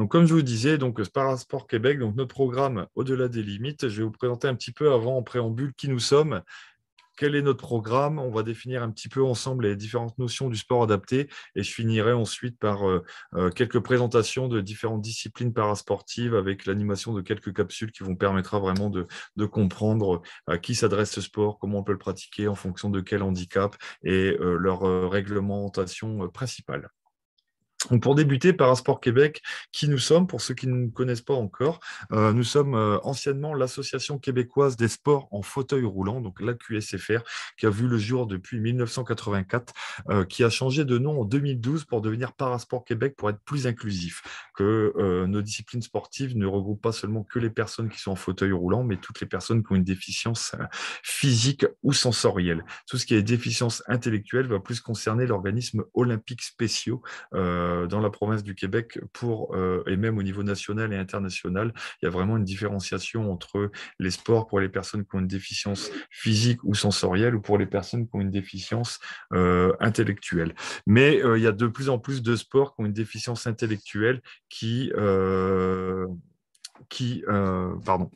Donc, comme je vous disais, donc euh, Parasport Québec, donc notre programme Au-delà des limites, je vais vous présenter un petit peu avant en préambule qui nous sommes, quel est notre programme. On va définir un petit peu ensemble les différentes notions du sport adapté et je finirai ensuite par euh, euh, quelques présentations de différentes disciplines parasportives avec l'animation de quelques capsules qui vous permettra vraiment de comprendre à qui s'adresse ce sport, comment on peut le pratiquer en fonction de quel handicap et leur réglementation principale pour débuter, Parasport Québec, qui nous sommes, pour ceux qui ne nous connaissent pas encore, euh, nous sommes euh, anciennement l'Association québécoise des sports en fauteuil roulant, donc la QSFR, qui a vu le jour depuis 1984, euh, qui a changé de nom en 2012 pour devenir Parasport Québec pour être plus inclusif, que nos disciplines sportives ne regroupent pas seulement que les personnes qui sont en fauteuil roulant, mais toutes les personnes qui ont une déficience physique ou sensorielle. Tout ce qui est déficience intellectuelle va plus concerner l'organisme olympique spéciaux. Euh, dans la province du Québec pour, euh, et même au niveau national et international, il y a vraiment une différenciation entre les sports pour les personnes qui ont une déficience physique ou sensorielle ou pour les personnes qui ont une déficience euh, intellectuelle. Mais il y a de plus en plus de sports qui ont une déficience intellectuelle qui qui, pardon,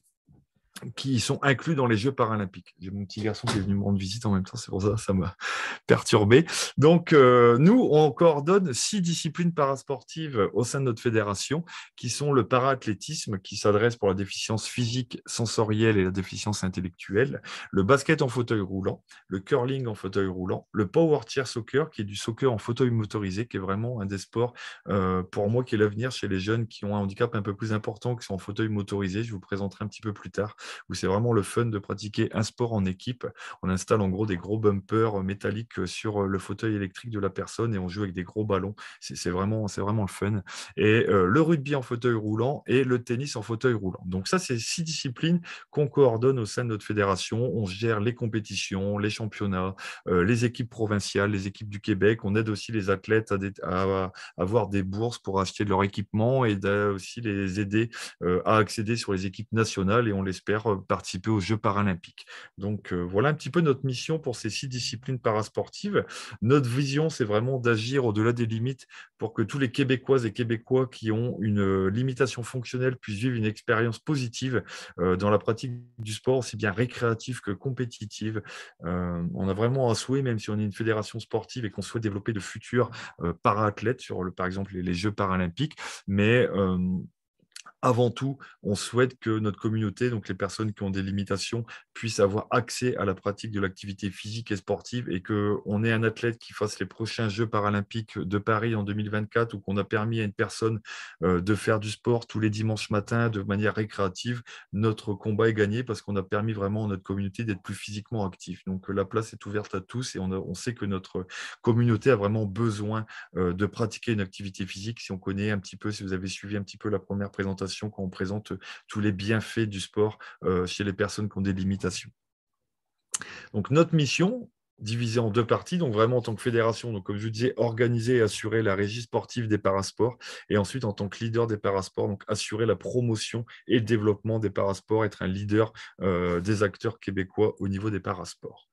qui sont inclus dans les Jeux paralympiques. J'ai mon petit garçon qui est venu me rendre visite en même temps, c'est pour ça que ça m'a perturbé. Donc, euh, nous, on coordonne six disciplines parasportives au sein de notre fédération, qui sont le paraathlétisme, qui s'adresse pour la déficience physique, sensorielle et la déficience intellectuelle, le basket en fauteuil roulant, le curling en fauteuil roulant, le power tier soccer, qui est du soccer en fauteuil motorisé, qui est vraiment un des sports, euh, pour moi, qui est l'avenir chez les jeunes qui ont un handicap un peu plus important, qui sont en fauteuil motorisé. Je vous présenterai un petit peu plus tard où c'est vraiment le fun de pratiquer un sport en équipe. On installe en gros des gros bumpers euh, métalliques euh, sur euh, le fauteuil électrique de la personne et on joue avec des gros ballons. C'est vraiment, vraiment le fun. Et le rugby en fauteuil roulant et le tennis en fauteuil roulant. Donc ça, c'est six disciplines qu'on coordonne au sein de notre fédération. On gère les compétitions, les championnats, les équipes provinciales, les équipes du Québec. On aide aussi les athlètes à, avoir des bourses pour acheter de leur équipement et aussi les aider à accéder sur les équipes nationales et on l'espère participer aux Jeux paralympiques. Donc voilà un petit peu notre mission pour ces six disciplines parasportives. Notre vision, c'est vraiment d'agir au-delà des limites pour que tous les Québécoises et Québécois qui ont une limitation fonctionnelle puissent vivre une expérience positive dans la pratique du sport, aussi bien récréative que compétitive. on a vraiment un souhait, même si on est une fédération sportive et qu'on souhaite développer de futurs para-athlètes sur, par exemple, les, les Jeux paralympiques, mais avant tout, on souhaite que notre communauté, donc les personnes qui ont des limitations, puissent avoir accès à la pratique de l'activité physique et sportive et qu'on ait un athlète qui fasse les prochains Jeux paralympiques de Paris en 2024 ou qu'on a permis à une personne euh, de faire du sport tous les dimanches matins de manière récréative, notre combat est gagné parce qu'on a permis vraiment à notre communauté d'être plus physiquement actif. Donc euh, la place est ouverte à tous et on sait que notre communauté a vraiment besoin euh, de pratiquer une activité physique. Si on connaît un petit peu, si vous avez suivi un petit peu la première présentation, quand on présente euh, tous les bienfaits du sport euh, chez les personnes qui ont des limitations. Donc notre mission, divisée en deux parties, donc vraiment en tant que fédération, donc comme je vous disais, organiser et assurer la régie sportive des parasports, et ensuite en tant que leader des parasports, donc assurer la promotion et le développement des parasports, être un leader euh, des acteurs québécois au niveau des parasports.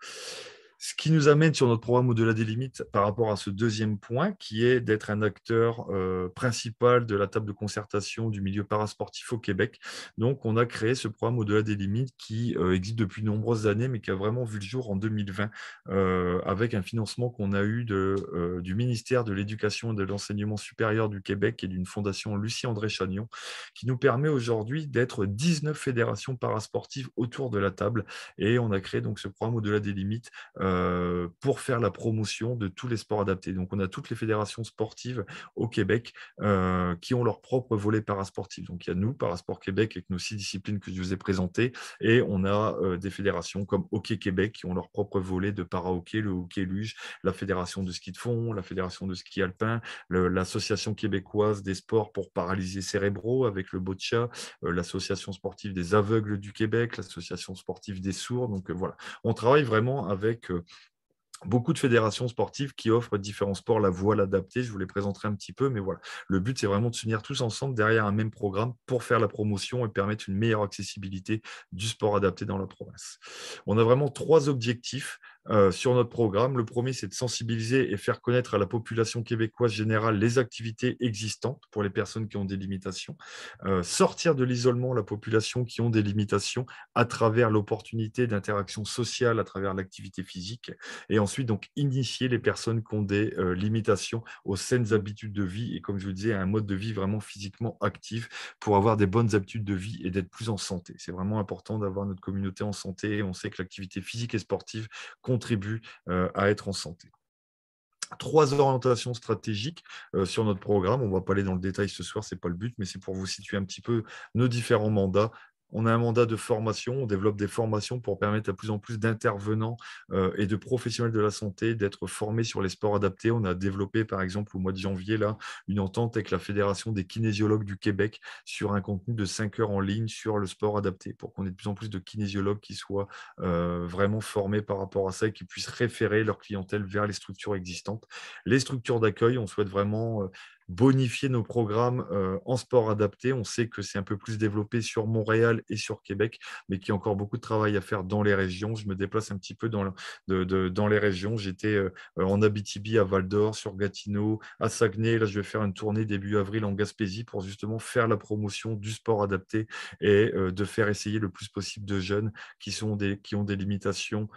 Ce qui nous amène sur notre programme au-delà des limites par rapport à ce deuxième point, qui est d'être un acteur euh, principal de la table de concertation du milieu parasportif au Québec. Donc, on a créé ce programme au-delà des limites qui euh, existe depuis de nombreuses années, mais qui a vraiment vu le jour en 2020 euh, avec un financement qu'on a eu du ministère de l'Éducation et de l'Enseignement supérieur du Québec et d'une fondation Lucie-André Chagnon, qui nous permet aujourd'hui d'être 19 fédérations parasportives autour de la table. Et on a créé donc ce programme au-delà des limites. Euh, pour faire la promotion de tous les sports adaptés. Donc, on a toutes les fédérations sportives au Québec euh, qui ont leur propre volet parasportif. Donc, il y a nous, Parasport Québec, avec nos six disciplines que je vous ai présentées, et on a euh, des fédérations comme Hockey Québec qui ont leur propre volet de para-hockey, le hockey luge, la fédération de ski de fond, la fédération de ski alpin, l'association québécoise des sports pour paralysés cérébraux avec le boccia, l'association sportive des aveugles du Québec, l'association sportive des sourds. Donc, voilà, on travaille vraiment avec beaucoup de fédérations sportives qui offrent différents sports, la voile adaptée, je vous les présenterai un petit peu, mais voilà. Le but, c'est vraiment de se tenir tous ensemble derrière un même programme pour faire la promotion et permettre une meilleure accessibilité du sport adapté dans la province. On a vraiment trois objectifs euh, sur notre programme. Le premier, c'est de sensibiliser et faire connaître à la population québécoise générale les activités existantes pour les personnes qui ont des limitations. Euh, sortir de l'isolement la population qui ont des limitations à travers l'opportunité d'interaction sociale, à travers l'activité physique. Et ensuite, donc, initier les personnes qui ont des euh, limitations aux saines habitudes de vie et, comme je vous le disais, à un mode de vie vraiment physiquement actif pour avoir des bonnes habitudes de vie et d'être plus en santé. C'est vraiment important d'avoir notre communauté en santé. on sait que l'activité physique et sportive contribue euh, à être en santé trois orientations stratégiques euh, sur notre programme. On ne va pas aller dans le détail ce soir, ce n'est pas le but, mais c'est pour vous situer un petit peu nos différents mandats on a un mandat de formation, on développe des formations pour permettre à plus en plus d'intervenants euh, et de professionnels de la santé d'être formés sur les sports adaptés. On a développé, par exemple, au mois de janvier, là, une entente avec la Fédération des kinésiologues du Québec sur un contenu de 5 heures en ligne sur le sport adapté pour qu'on ait de plus en plus de kinésiologues qui soient euh, vraiment formés par rapport à ça et qui puissent référer leur clientèle vers les structures existantes. Les structures d'accueil, on souhaite vraiment euh, bonifier nos programmes euh, en sport adapté. On sait que c'est un peu plus développé sur Montréal et sur Québec, mais qu'il y a encore beaucoup de travail à faire dans les régions. Je me déplace un petit peu dans, dans les régions. J'étais euh, en Abitibi, à Val d'Or, sur Gatineau, à Saguenay. Là, je vais faire une tournée début avril en Gaspésie pour justement faire la promotion du sport adapté et euh, de faire essayer le plus possible de jeunes qui, sont des, qui ont des limitations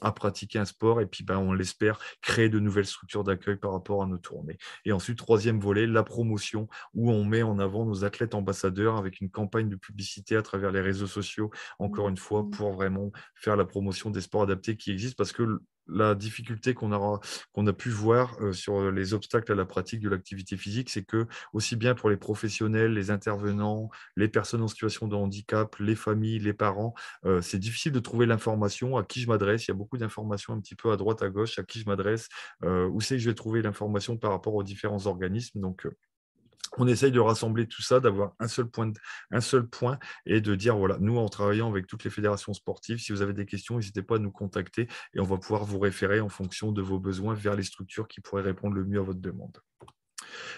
à pratiquer un sport et puis, ben, on l'espère, créer de nouvelles structures d'accueil par rapport à nos tournées. Et ensuite, troisième la promotion, où on met en avant nos athlètes ambassadeurs avec une campagne de publicité à travers les réseaux sociaux, encore mmh. une fois, pour vraiment faire la promotion des sports adaptés qui existent, parce que la difficulté qu'on a, a pu voir euh, sur les obstacles à la pratique de l'activité physique, c'est que aussi bien pour les professionnels, les intervenants, les personnes en situation de handicap, les familles, les parents, euh, c'est difficile de trouver l'information à qui je m'adresse. Il y a beaucoup d'informations un petit peu à droite, à gauche, à qui je m'adresse, euh, où c'est que je vais trouver l'information par rapport aux différents organismes. Donc, on essaye de rassembler tout ça, d'avoir un seul point, un seul point, et de dire voilà, nous en travaillant avec toutes les fédérations sportives, si vous avez des questions, n'hésitez pas à nous contacter et on va pouvoir vous référer en fonction de vos besoins vers les structures qui pourraient répondre le mieux à votre demande.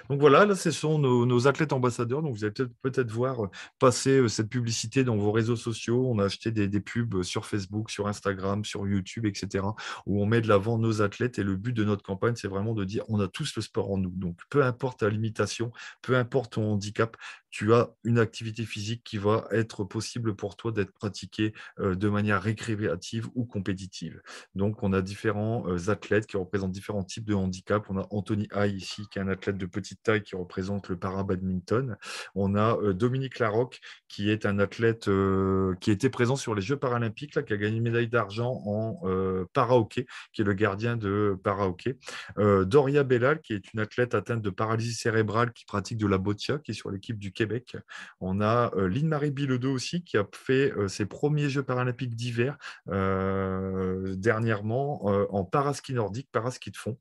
Donc voilà, là, ce sont nos, athlètes ambassadeurs. Donc vous allez peut-être voir euh, passer euh, cette publicité dans vos réseaux sociaux. On a acheté des, pubs euh, sur Facebook, sur Instagram, sur YouTube, etc., où on met de l'avant nos athlètes. Et le but de notre campagne, c'est vraiment de dire on a tous le sport en nous. Donc peu importe ta limitation, peu importe ton handicap, tu as une activité physique qui va être possible pour toi d'être pratiquée de manière récréative ou compétitive. Donc, on a différents athlètes qui représentent différents types de handicap. On a Anthony Haï ici, qui est un athlète de petite taille qui représente le para-badminton. On a euh, Dominique Larocque, qui est un athlète euh, qui était présent sur les Jeux paralympiques, là, qui a gagné une médaille d'argent en euh, para-hockey, qui est le gardien de para-hockey. Doria Bellal, qui est une athlète atteinte de paralysie cérébrale, qui pratique de la boccia, qui est sur l'équipe du Québec. On a Lynn-Marie Bilodeau aussi, qui a fait ses premiers Jeux paralympiques d'hiver dernièrement en paraski nordique, paraski de fond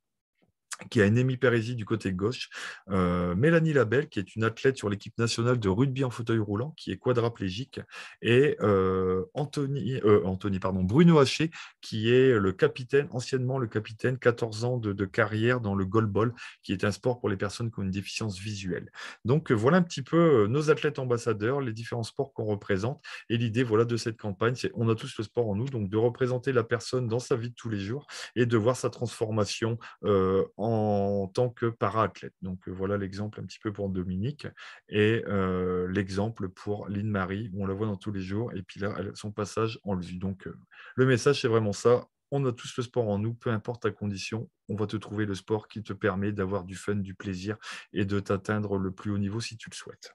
qui a une hémipérésie du côté gauche. Euh, Mélanie Labelle, qui est une athlète sur l'équipe nationale de rugby en fauteuil roulant, qui est quadraplégique. Et euh, Anthony, euh, Anthony pardon, Bruno Haché, qui est le capitaine, anciennement le capitaine, 14 ans de, de carrière dans le goalball, qui est un sport pour les personnes qui ont une déficience visuelle. Donc voilà un petit peu nos athlètes ambassadeurs, les différents sports qu'on représente. Et l'idée voilà, de cette campagne, c'est on a tous le sport en nous, donc de représenter la personne dans sa vie de tous les jours et de voir sa transformation en en tant que para-athlète. Donc euh, voilà l'exemple un petit peu pour Dominique et euh, l'exemple pour Lynn Marie, on la voit dans tous les jours, et puis là, son passage en vue Donc euh, le message, c'est vraiment ça. On a tous le sport en nous, peu importe ta condition, on va te trouver le sport qui te permet d'avoir du fun, du plaisir et de t'atteindre le plus haut niveau si tu le souhaites.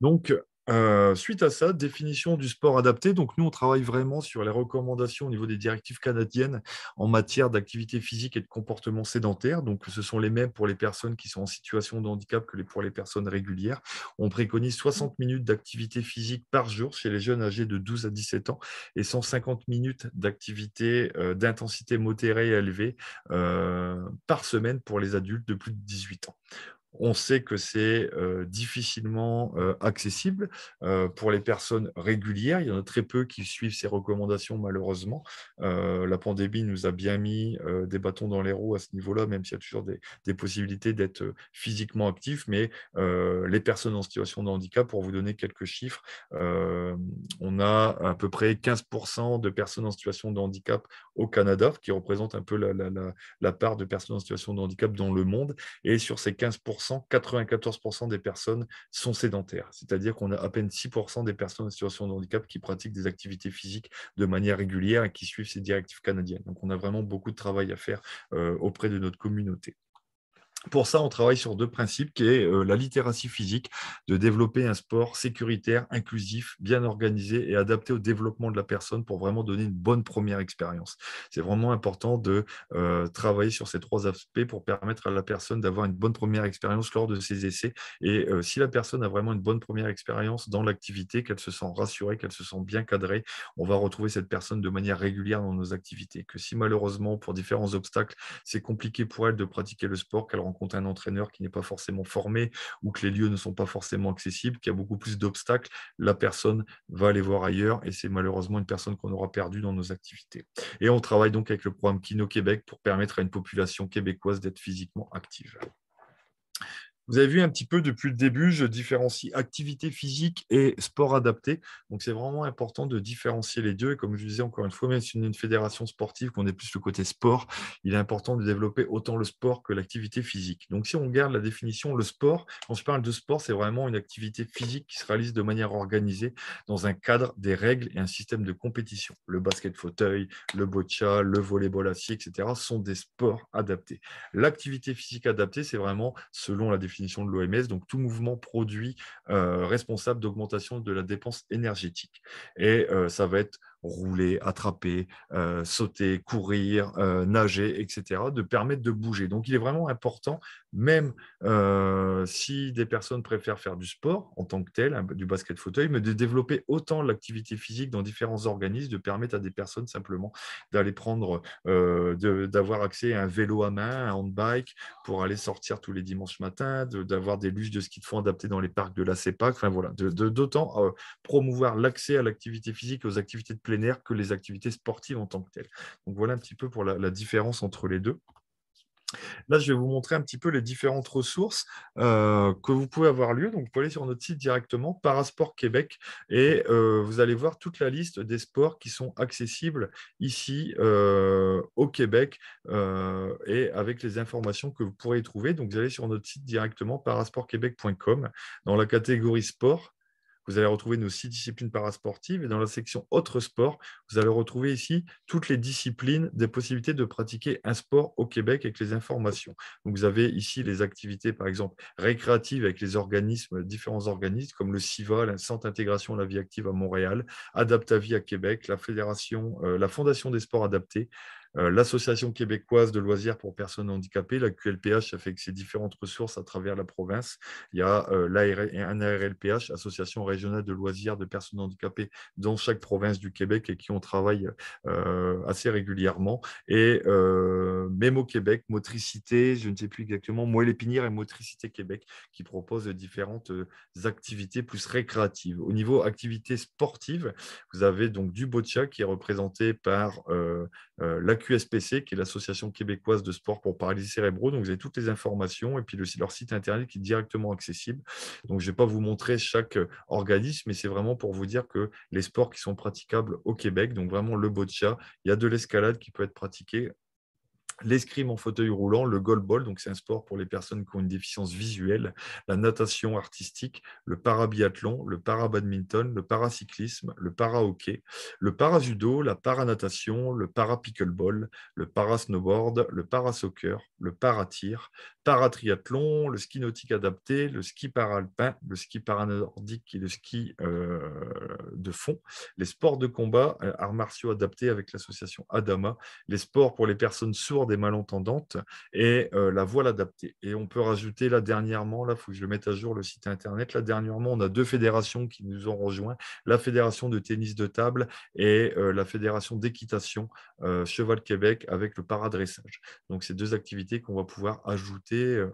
Donc, euh, suite à ça, définition du sport adapté. Donc nous, on travaille vraiment sur les recommandations au niveau des directives canadiennes en matière d'activité physique et de comportement sédentaire. Donc ce sont les mêmes pour les personnes qui sont en situation de handicap que pour les personnes régulières. On préconise 60 mmh. minutes d'activité physique par jour chez les jeunes âgés de 12 à 17 ans et 150 minutes d'activité euh, d'intensité modérée et élevée euh, par semaine pour les adultes de plus de 18 ans on sait que c'est euh, difficilement euh, accessible euh, pour les personnes régulières. Il y en a très peu qui suivent ces recommandations, malheureusement. la pandémie nous a bien mis des bâtons dans les roues à ce niveau-là, même s'il y a toujours des, possibilités d'être physiquement actif. Mais les personnes en situation de handicap, pour vous donner quelques chiffres, on a à peu près 15% de personnes en situation de handicap au Canada, qui représente un peu la, la part de personnes en situation de handicap dans le monde. Et sur ces 15%, 94% des personnes sont sédentaires. C'est-à-dire qu'on a à peine 6% des personnes en situation de handicap qui pratiquent des activités physiques de manière régulière et qui suivent ces directives canadiennes. Donc on a vraiment beaucoup de travail à faire euh, auprès de notre communauté. Pour ça, on travaille sur deux principes, qui est euh, la littératie physique, de développer un sport sécuritaire, inclusif, bien organisé et adapté au développement de la personne pour vraiment donner une bonne première expérience. C'est vraiment important de euh, travailler sur ces trois aspects pour permettre à la personne d'avoir une bonne première expérience lors de ses essais. Et euh, si la personne a vraiment une bonne première expérience dans l'activité, qu'elle se sent rassurée, qu'elle se sent bien cadrée, on va retrouver cette personne de manière régulière dans nos activités. Que si malheureusement, pour différents obstacles, c'est compliqué pour elle de pratiquer le sport, qu'elle rencontrer un entraîneur qui n'est pas forcément formé ou que les lieux ne sont pas forcément accessibles, qu'il y a beaucoup plus d'obstacles, la personne va aller voir ailleurs et c'est malheureusement une personne qu'on aura perdue dans nos activités. Et on travaille donc avec le programme Kino Québec pour permettre à une population québécoise d'être physiquement active. Vous avez vu un petit peu depuis le début, je différencie activité physique et sport adapté. Donc c'est vraiment important de différencier les deux. Et comme je disais encore une fois, même si on est une fédération sportive, qu'on est plus le côté sport, il est important de développer autant le sport que l'activité physique. Donc si on regarde la définition, le sport, quand je parle de sport, c'est vraiment une activité physique qui se réalise de manière organisée dans un cadre des règles et un système de compétition. Le basket fauteuil, le boccia, le volleyball assis, etc. sont des sports adaptés. L'activité physique adaptée, c'est vraiment selon la définition définition de l'OMS, donc tout mouvement produit euh, responsable d'augmentation de la dépense énergétique. Et euh, ça va être rouler, attraper, euh, sauter, courir, euh, nager, etc., de permettre de bouger. Donc il est vraiment important, même euh, si des personnes préfèrent faire du sport en tant que tel, du basket fauteuil, mais de développer autant l'activité physique dans différents organismes, de permettre à des personnes simplement d'aller prendre, d'avoir accès à un vélo à main, un handbike, pour aller sortir tous les dimanches matin, d'avoir des luges de ski de fond adaptées dans les parcs de la CEPAC, enfin voilà, d'autant promouvoir l'accès à l'activité physique, aux activités de plaisir que les activités sportives en tant que telles. Donc voilà un petit peu pour la, différence entre les deux. Là, je vais vous montrer un petit peu les différentes ressources euh, que vous pouvez avoir lieu. Donc, vous pouvez aller sur notre site directement, Parasport Québec, et euh, vous allez voir toute la liste des sports qui sont accessibles ici euh, au Québec et avec les informations que vous pourrez y trouver. Donc, vous allez sur notre site directement, parasportquebec.com. Dans la catégorie sport, vous allez retrouver nos six disciplines parasportives. Et dans la section Autres sports, vous allez retrouver ici toutes les disciplines des possibilités de pratiquer un sport au Québec avec les informations. Donc, vous avez ici les activités, par exemple, récréatives avec les organismes, différents organismes, comme le CIVA, le Centre d'intégration à la vie active à Montréal, Adaptavie à Québec, la Fédération, euh, la Fondation des sports adaptés, euh, l'Association québécoise de loisirs pour personnes handicapées, la QLPH, avec ses différentes ressources à travers la province. Il y a euh, un ARLPH, Association régionale de loisirs de personnes handicapées, dans chaque province du Québec et qui on travaille euh, assez régulièrement. Et même au Québec, Motricité, je ne sais plus exactement, Moelle Épinière et Motricité Québec, qui proposent différentes activités plus récréatives. Au niveau activités sportives, vous avez donc du boccia qui est représenté par la QSPC, qui est l'Association québécoise de sport pour paralysie cérébraux. Donc, vous avez toutes les informations et puis aussi leur site internet qui est directement accessible. Donc, je ne vais pas vous montrer chaque euh, organisme, mais c'est vraiment pour vous dire que les sports qui sont praticables au Québec, donc vraiment le boccia, il y a de l'escalade qui peut être pratiquée l'escrime en fauteuil roulant, le goalball, donc c'est un sport pour les personnes qui ont une déficience visuelle, la natation artistique, le parabiathlon, le parabadminton, le paracyclisme, le parahockey, le parasudo, la paranatation, le parapickleball, le para-snowboard, le para-soccer, le paratir, triathlon le ski nautique adapté, le ski paralpin, le ski paranordique et le ski euh, de fond, les sports de combat, euh, arts martiaux adaptés avec l'association Adama, les sports pour les personnes sourdes des malentendantes et euh, la voix adaptée. Et on peut rajouter là dernièrement, là, il faut que je le mette à jour le site internet, là dernièrement, on a deux fédérations qui nous ont rejoints, la Fédération de tennis de table et euh, la Fédération d'équitation euh, Cheval Québec avec le paradressage. Donc, c'est deux activités qu'on va pouvoir ajouter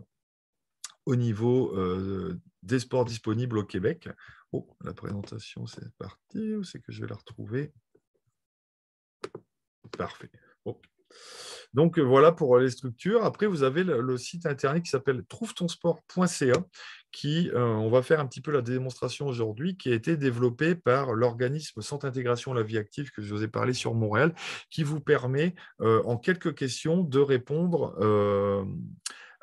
au niveau des sports disponibles au Québec. Oh, la présentation, c'est parti. Où c'est que je vais la retrouver Parfait. Donc euh, voilà pour euh, les structures. Après, vous avez le, site internet qui s'appelle trouvetonsport.ca qui, euh, on va faire un petit peu la démonstration aujourd'hui, qui a été développé par l'organisme Centre Intégration La Vie Active que je vous ai parlé sur Montréal, qui vous permet en quelques questions de répondre.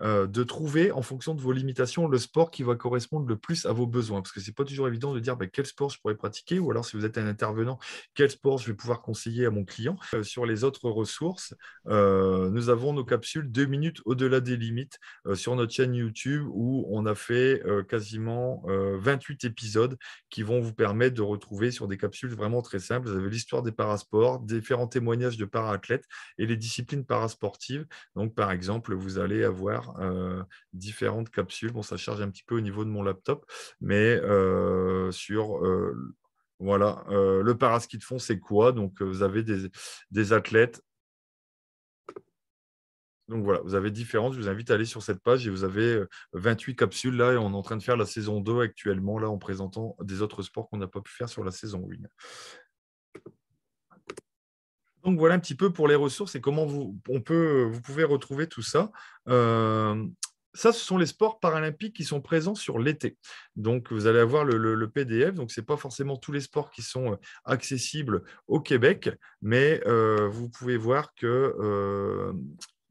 Euh, de trouver en fonction de vos limitations le sport qui va correspondre le plus à vos besoins. Parce que ce n'est pas toujours évident de dire bah, quel sport je pourrais pratiquer, ou alors si vous êtes un intervenant, quel sport je vais pouvoir conseiller à mon client. Euh, sur les autres ressources, euh, nous avons nos capsules 2 minutes au-delà des limites sur notre chaîne YouTube où on a fait quasiment 28 épisodes qui vont vous permettre de retrouver sur des capsules vraiment très simples. Vous avez l'histoire des parasports, différents témoignages de paraathlètes et les disciplines parasportives. Donc par exemple, vous allez avoir euh, différentes capsules. Bon, ça charge un petit peu au niveau de mon laptop, mais euh, sur euh, voilà, le paraski de fond, c'est quoi Donc, vous avez des, des athlètes donc voilà, vous avez différentes. Je vous invite à aller sur cette page et vous avez 28 capsules là et on est en train de faire la saison 2 actuellement là en présentant des autres sports qu'on n'a pas pu faire sur la saison 1. Donc voilà un petit peu pour les ressources et comment vous, on peut, vous pouvez retrouver tout ça. Euh, ça, ce sont les sports paralympiques qui sont présents sur l'été. Donc, vous allez avoir le, PDF. Donc, ce n'est pas forcément tous les sports qui sont euh, accessibles au Québec, mais euh, vous pouvez voir que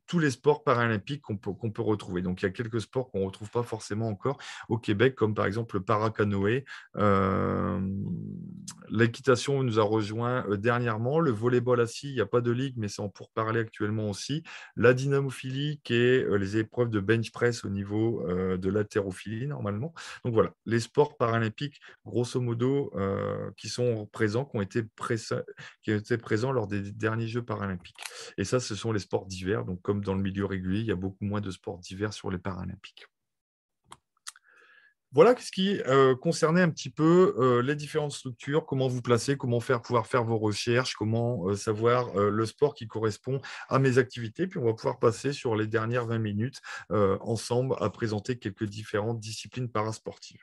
tous les sports paralympiques qu'on peut, retrouver. Donc, il y a quelques sports qu'on ne retrouve pas forcément encore au Québec, comme par exemple le paracanoë. Euh, l'équitation nous a rejoint euh, dernièrement. Le volleyball assis, il n'y a pas de ligue, mais c'est en pourparler actuellement aussi. La dynamophilie, qui est euh, les épreuves de bench press au niveau de l'athérophilie, normalement. Donc, voilà, les sports paralympiques, grosso modo, qui sont présents, qui ont été, qui ont été présents lors des derniers Jeux paralympiques. Et ça, ce sont les sports d'hiver. Donc, comme dans le milieu régulier, il y a beaucoup moins de sports d'hiver sur les Paralympiques. Voilà ce qui euh, concernait un petit peu euh, les différentes structures, comment vous placer, comment faire, pouvoir faire vos recherches, comment euh, savoir le sport qui correspond à mes activités. Puis on va pouvoir passer sur les dernières 20 minutes ensemble à présenter quelques différentes disciplines parasportives.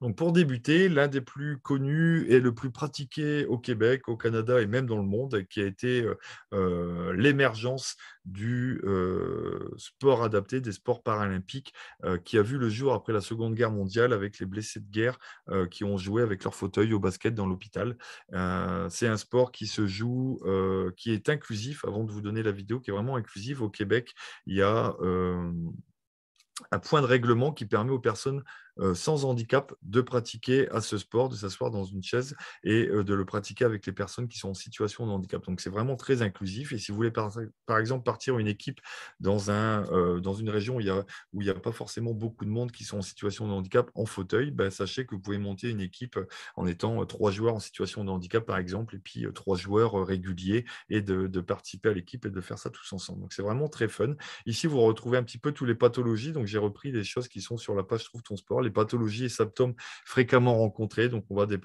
Donc pour débuter, l'un des plus connus et le plus pratiqué au Québec, au Canada et même dans le monde, qui a été euh, euh, l'émergence du euh, sport adapté, des sports paralympiques, qui a vu le jour après la Seconde Guerre mondiale avec les blessés de guerre qui ont joué avec leur fauteuil au basket dans l'hôpital. C'est un sport qui se joue, qui est inclusif, avant de vous donner la vidéo, qui est vraiment inclusif au Québec. Il y a un point de règlement qui permet aux personnes euh, sans handicap de pratiquer à ce sport, de s'asseoir dans une chaise et euh, de le pratiquer avec les personnes qui sont en situation de handicap. Donc c'est vraiment très inclusif. Et si vous voulez par, exemple partir une équipe dans, un, euh, dans une région où il n'y a, pas forcément beaucoup de monde qui sont en situation de handicap en fauteuil, ben, sachez que vous pouvez monter une équipe en étant trois joueurs en situation de handicap par exemple, et puis trois joueurs réguliers et de, de participer à l'équipe et de faire ça tous ensemble. Donc c'est vraiment très fun. Ici, vous retrouvez un petit peu tous les pathologies. Donc j'ai repris des choses qui sont sur la page Trouve ton sport les pathologies et symptômes fréquemment rencontrés. Donc, on voit des,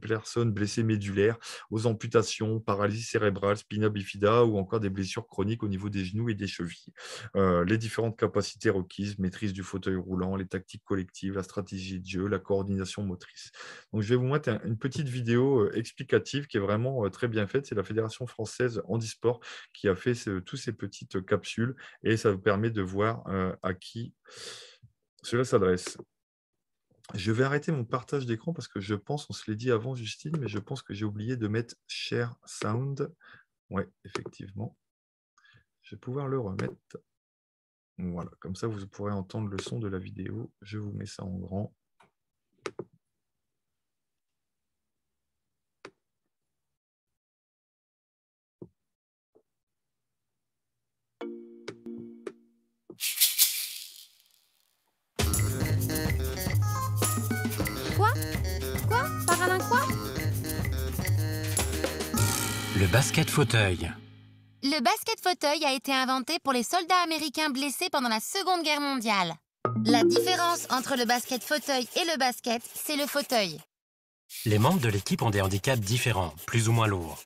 personnes blessées médulaires aux amputations, paralysie cérébrale, spina bifida ou encore des blessures chroniques au niveau des genoux et des chevilles. Euh, les différentes capacités requises, maîtrise du fauteuil roulant, les tactiques collectives, la stratégie de jeu, la coordination motrice. Donc, je vais vous mettre une petite vidéo euh, explicative qui est vraiment euh, très bien faite. C'est la Fédération française handisport qui a fait toutes tous ces petites capsules et ça vous permet de voir à qui cela s'adresse. Je vais arrêter mon partage d'écran parce que je pense, on se l'est dit avant Justine, mais je pense que j'ai oublié de mettre Share Sound. Oui, effectivement. Je vais pouvoir le remettre. Voilà, comme ça vous pourrez entendre le son de la vidéo. Je vous mets ça en grand. basket fauteuil. Le basket fauteuil a été inventé pour les soldats américains blessés pendant la Seconde Guerre mondiale. La différence entre le basket fauteuil et le basket, c'est le fauteuil. Les membres de l'équipe ont des handicaps différents, plus ou moins lourds.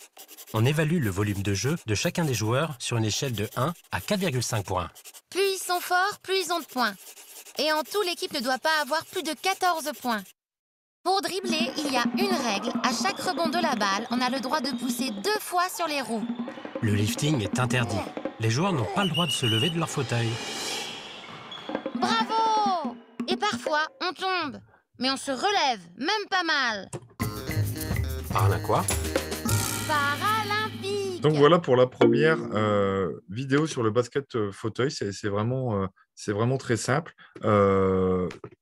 On évalue le volume de jeu de chacun des joueurs sur une échelle de 1 à 4,5 points. Plus ils sont forts, plus ils ont de points. Et en tout, l'équipe ne doit pas avoir plus de 14 points. Pour dribbler, il y a une règle. À chaque rebond de la balle, on a le droit de pousser deux fois sur les roues. Le lifting est interdit. Les joueurs n'ont pas le droit de se lever de leur fauteuil. Bravo Et parfois, on tombe. Mais on se relève, même pas mal. Par quoi Par donc voilà pour la première euh, vidéo sur le basket euh, fauteuil. C'est vraiment, euh, vraiment, très simple.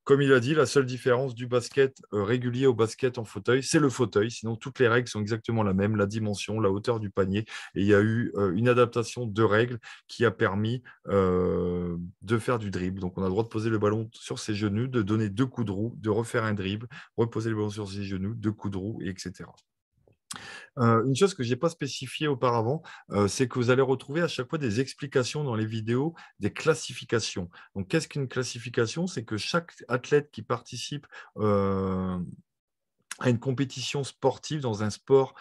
comme il a dit, la seule différence du basket régulier au basket en fauteuil, c'est le fauteuil. Sinon, toutes les règles sont exactement la même, la dimension, la hauteur du panier. Et il y a eu une adaptation de règles qui a permis de faire du dribble. Donc on a le droit de poser le ballon sur ses genoux, de donner deux coups de roue, de refaire un dribble, reposer le ballon sur ses genoux, deux coups de roue, etc une chose que je n'ai pas spécifiée auparavant, c'est que vous allez retrouver à chaque fois des explications dans les vidéos, des classifications. Donc, qu'est-ce qu'une classification C'est que chaque athlète qui participe à une compétition sportive dans un sport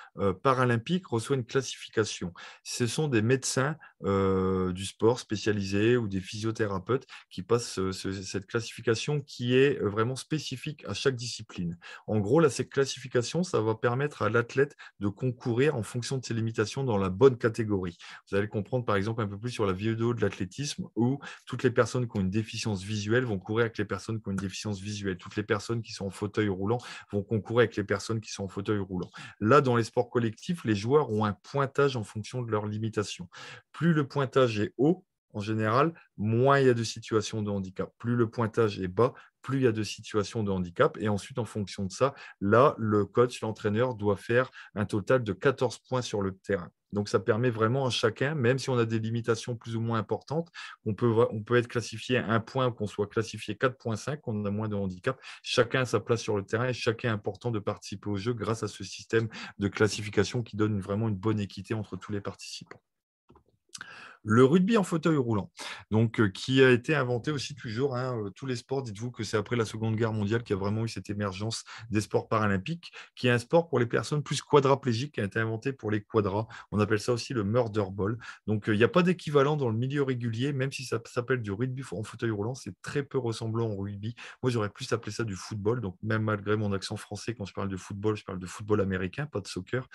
paralympique reçoit une classification. Ce sont des médecins euh, du sport spécialisé ou des physiothérapeutes qui passent euh, cette classification qui est euh, vraiment spécifique à chaque discipline. En gros, là, cette classification, ça va permettre à l'athlète de concourir en fonction de ses limitations dans la bonne catégorie. Vous allez comprendre, par exemple, un peu plus sur la vidéo de l'athlétisme où toutes les personnes qui ont une déficience visuelle vont courir avec les personnes qui ont une déficience visuelle. Toutes les personnes qui sont en fauteuil roulant vont concourir avec les personnes qui sont en fauteuil roulant. Là, dans les sports collectifs, les joueurs ont un pointage en fonction de leurs limitations. Plus le pointage est haut, en général, moins il y a de situations de handicap. Plus le pointage est bas, plus il y a de situations de handicap. Et ensuite, en fonction de ça, là, le coach, l'entraîneur doit faire un total de 14 points sur le terrain. Donc, ça permet vraiment à chacun, même si on a des limitations plus ou moins importantes, on peut, être classifié à un point, qu'on soit classifié 4.5, on a moins de handicap. Chacun a sa place sur le terrain et chacun est important de participer au jeu grâce à ce système de classification qui donne vraiment une bonne équité entre tous les participants le rugby en fauteuil roulant, donc euh, qui a été inventé aussi toujours. Hein, euh, tous les sports, dites-vous que c'est après la Seconde Guerre mondiale qu'il y a vraiment eu cette émergence des sports paralympiques, qui est un sport pour les personnes plus quadraplégiques, qui a été inventé pour les quadras. On appelle ça aussi le murder ball. Donc euh, il n'y a pas d'équivalent dans le milieu régulier, même si ça s'appelle du rugby en fauteuil roulant, c'est très peu ressemblant au rugby. Moi, j'aurais plus s'appeler ça du football. Donc même malgré mon accent français, quand je parle de football, je parle de football américain, pas de soccer.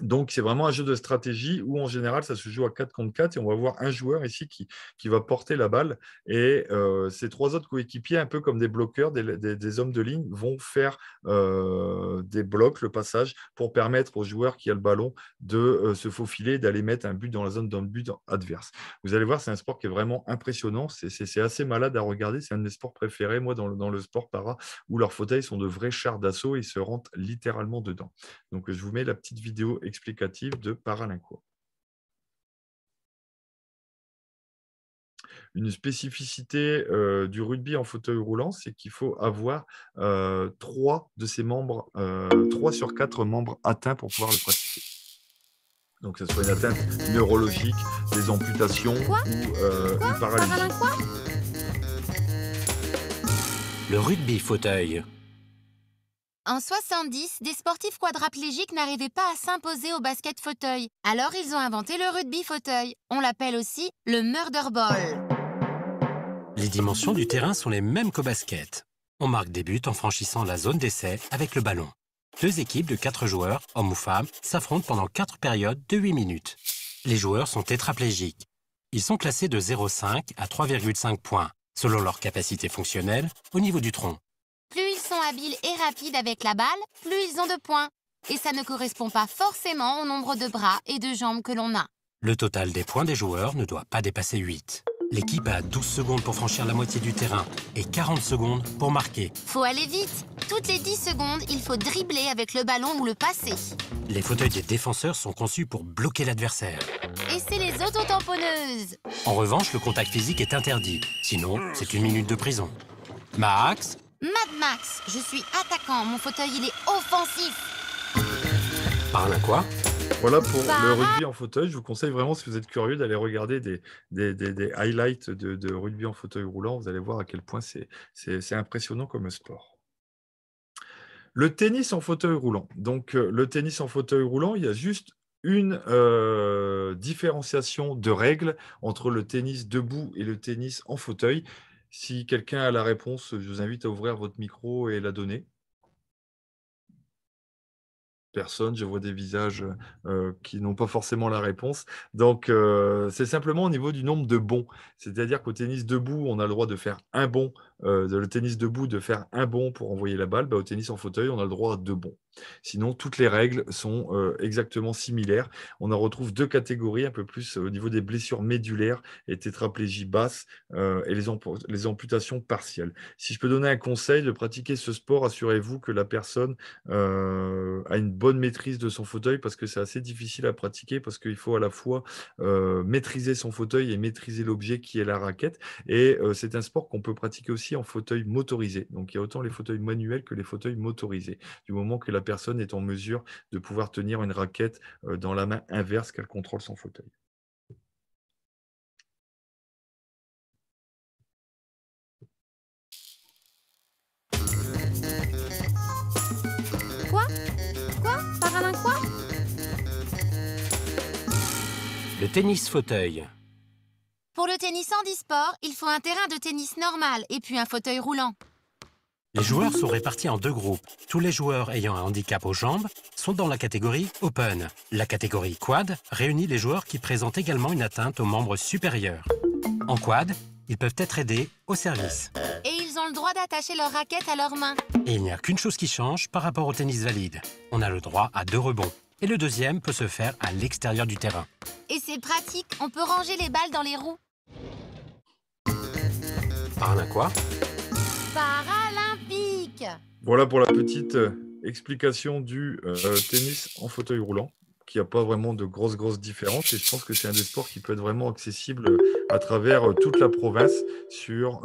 Donc, c'est vraiment un jeu de stratégie où, en général, ça se joue à 4 contre 4 et on va voir un joueur ici qui, va porter la balle et euh, ces trois autres coéquipiers, un peu comme des bloqueurs, des, hommes de ligne, vont faire euh, des blocs, le passage, pour permettre au joueur qui a le ballon de euh, se faufiler, d'aller mettre un but dans la zone dans le but adverse. Vous allez voir, c'est un sport qui est vraiment impressionnant. C'est assez malade à regarder. C'est un de mes sports préférés, moi, dans le, dans le sport para, où leurs fauteuils sont de vrais chars d'assaut et ils se rentrent littéralement dedans. Donc, je vous mets la petite vidéo explicative de Paralincourt. Une spécificité euh, du rugby en fauteuil roulant, c'est qu'il faut avoir euh, trois 3 de ses membres, euh, 3 sur quatre membres atteints pour pouvoir le pratiquer. Donc, que ce soit une atteinte neurologique, des amputations ou euh, une paralysie. Le rugby fauteuil. En 70, des sportifs quadraplégiques n'arrivaient pas à s'imposer au basket fauteuil. Alors ils ont inventé le rugby fauteuil. On l'appelle aussi le murder ball. Les dimensions du terrain sont les mêmes qu'au basket. On marque des buts en franchissant la zone d'essai avec le ballon. Deux équipes de quatre joueurs, hommes ou femmes, s'affrontent pendant quatre périodes de 8 minutes. Les joueurs sont tétraplégiques. Ils sont classés de 0,5 à 3,5 points, selon leur capacité fonctionnelle, au niveau du tronc habiles et rapide avec la balle, plus ils ont de points. Et ça ne correspond pas forcément au nombre de bras et de jambes que l'on a. Le total des points des joueurs ne doit pas dépasser 8. L'équipe a 12 secondes pour franchir la moitié du terrain et 40 secondes pour marquer. Faut aller vite Toutes les 10 secondes, il faut dribbler avec le ballon ou le passer. Les fauteuils des défenseurs sont conçus pour bloquer l'adversaire. Et c'est les autotamponneuses En revanche, le contact physique est interdit. Sinon, c'est une minute de prison. Max, Mad Max, je suis attaquant, mon fauteuil il est offensif. Parle à quoi voilà pour le rugby en fauteuil. Je vous conseille vraiment, si vous êtes curieux, d'aller regarder des, highlights de, rugby en fauteuil roulant. Vous allez voir à quel point c'est impressionnant comme sport. Le tennis en fauteuil roulant. Donc, euh, le tennis en fauteuil roulant, il y a juste une euh, différenciation de règles entre le tennis debout et le tennis en fauteuil. Si quelqu'un a la réponse, je vous invite à ouvrir votre micro et la donner. Personne, je vois des visages euh, qui n'ont pas forcément la réponse. Donc, euh, c'est simplement au niveau du nombre de bons. C'est-à-dire qu'au tennis debout, on a le droit de faire un bon euh, le tennis debout de faire un bond pour envoyer la balle, bah, au tennis en fauteuil, on a le droit à deux bonds. Sinon, toutes les règles sont euh, exactement similaires. On en retrouve deux catégories, un peu plus euh, au niveau des blessures médulaires et tétraplégie basse et les, les, amputations partielles. Si je peux donner un conseil de pratiquer ce sport, assurez-vous que la personne a une bonne maîtrise de son fauteuil parce que c'est assez difficile à pratiquer parce qu'il faut à la fois maîtriser son fauteuil et maîtriser l'objet qui est la raquette. Et c'est un sport qu'on peut pratiquer aussi en fauteuil motorisé. Donc il y a autant les fauteuils manuels que les fauteuils motorisés, du moment que la personne est en mesure de pouvoir tenir une raquette euh, dans la main inverse qu'elle contrôle son fauteuil. Quoi Quoi Par Le tennis fauteuil. Pour le tennis handisport, il faut un terrain de tennis normal et puis un fauteuil roulant. Les joueurs sont répartis en deux groupes. Tous les joueurs ayant un handicap aux jambes sont dans la catégorie Open. La catégorie Quad réunit les joueurs qui présentent également une atteinte aux membres supérieurs. En quad, ils peuvent être aidés au service. Et ils ont le droit d'attacher leur raquette à leur mains. Et il n'y a qu'une chose qui change par rapport au tennis valide. On a le droit à deux rebonds et le deuxième peut se faire à l'extérieur du terrain. Et c'est pratique, on peut ranger les balles dans les roues. à quoi Paralympique Voilà pour la petite euh, explication du euh, tennis en fauteuil roulant, qui n'a pas vraiment de grosses grosses différences. Et je pense que c'est un des sports qui peut être vraiment accessible euh, à travers toute la province sur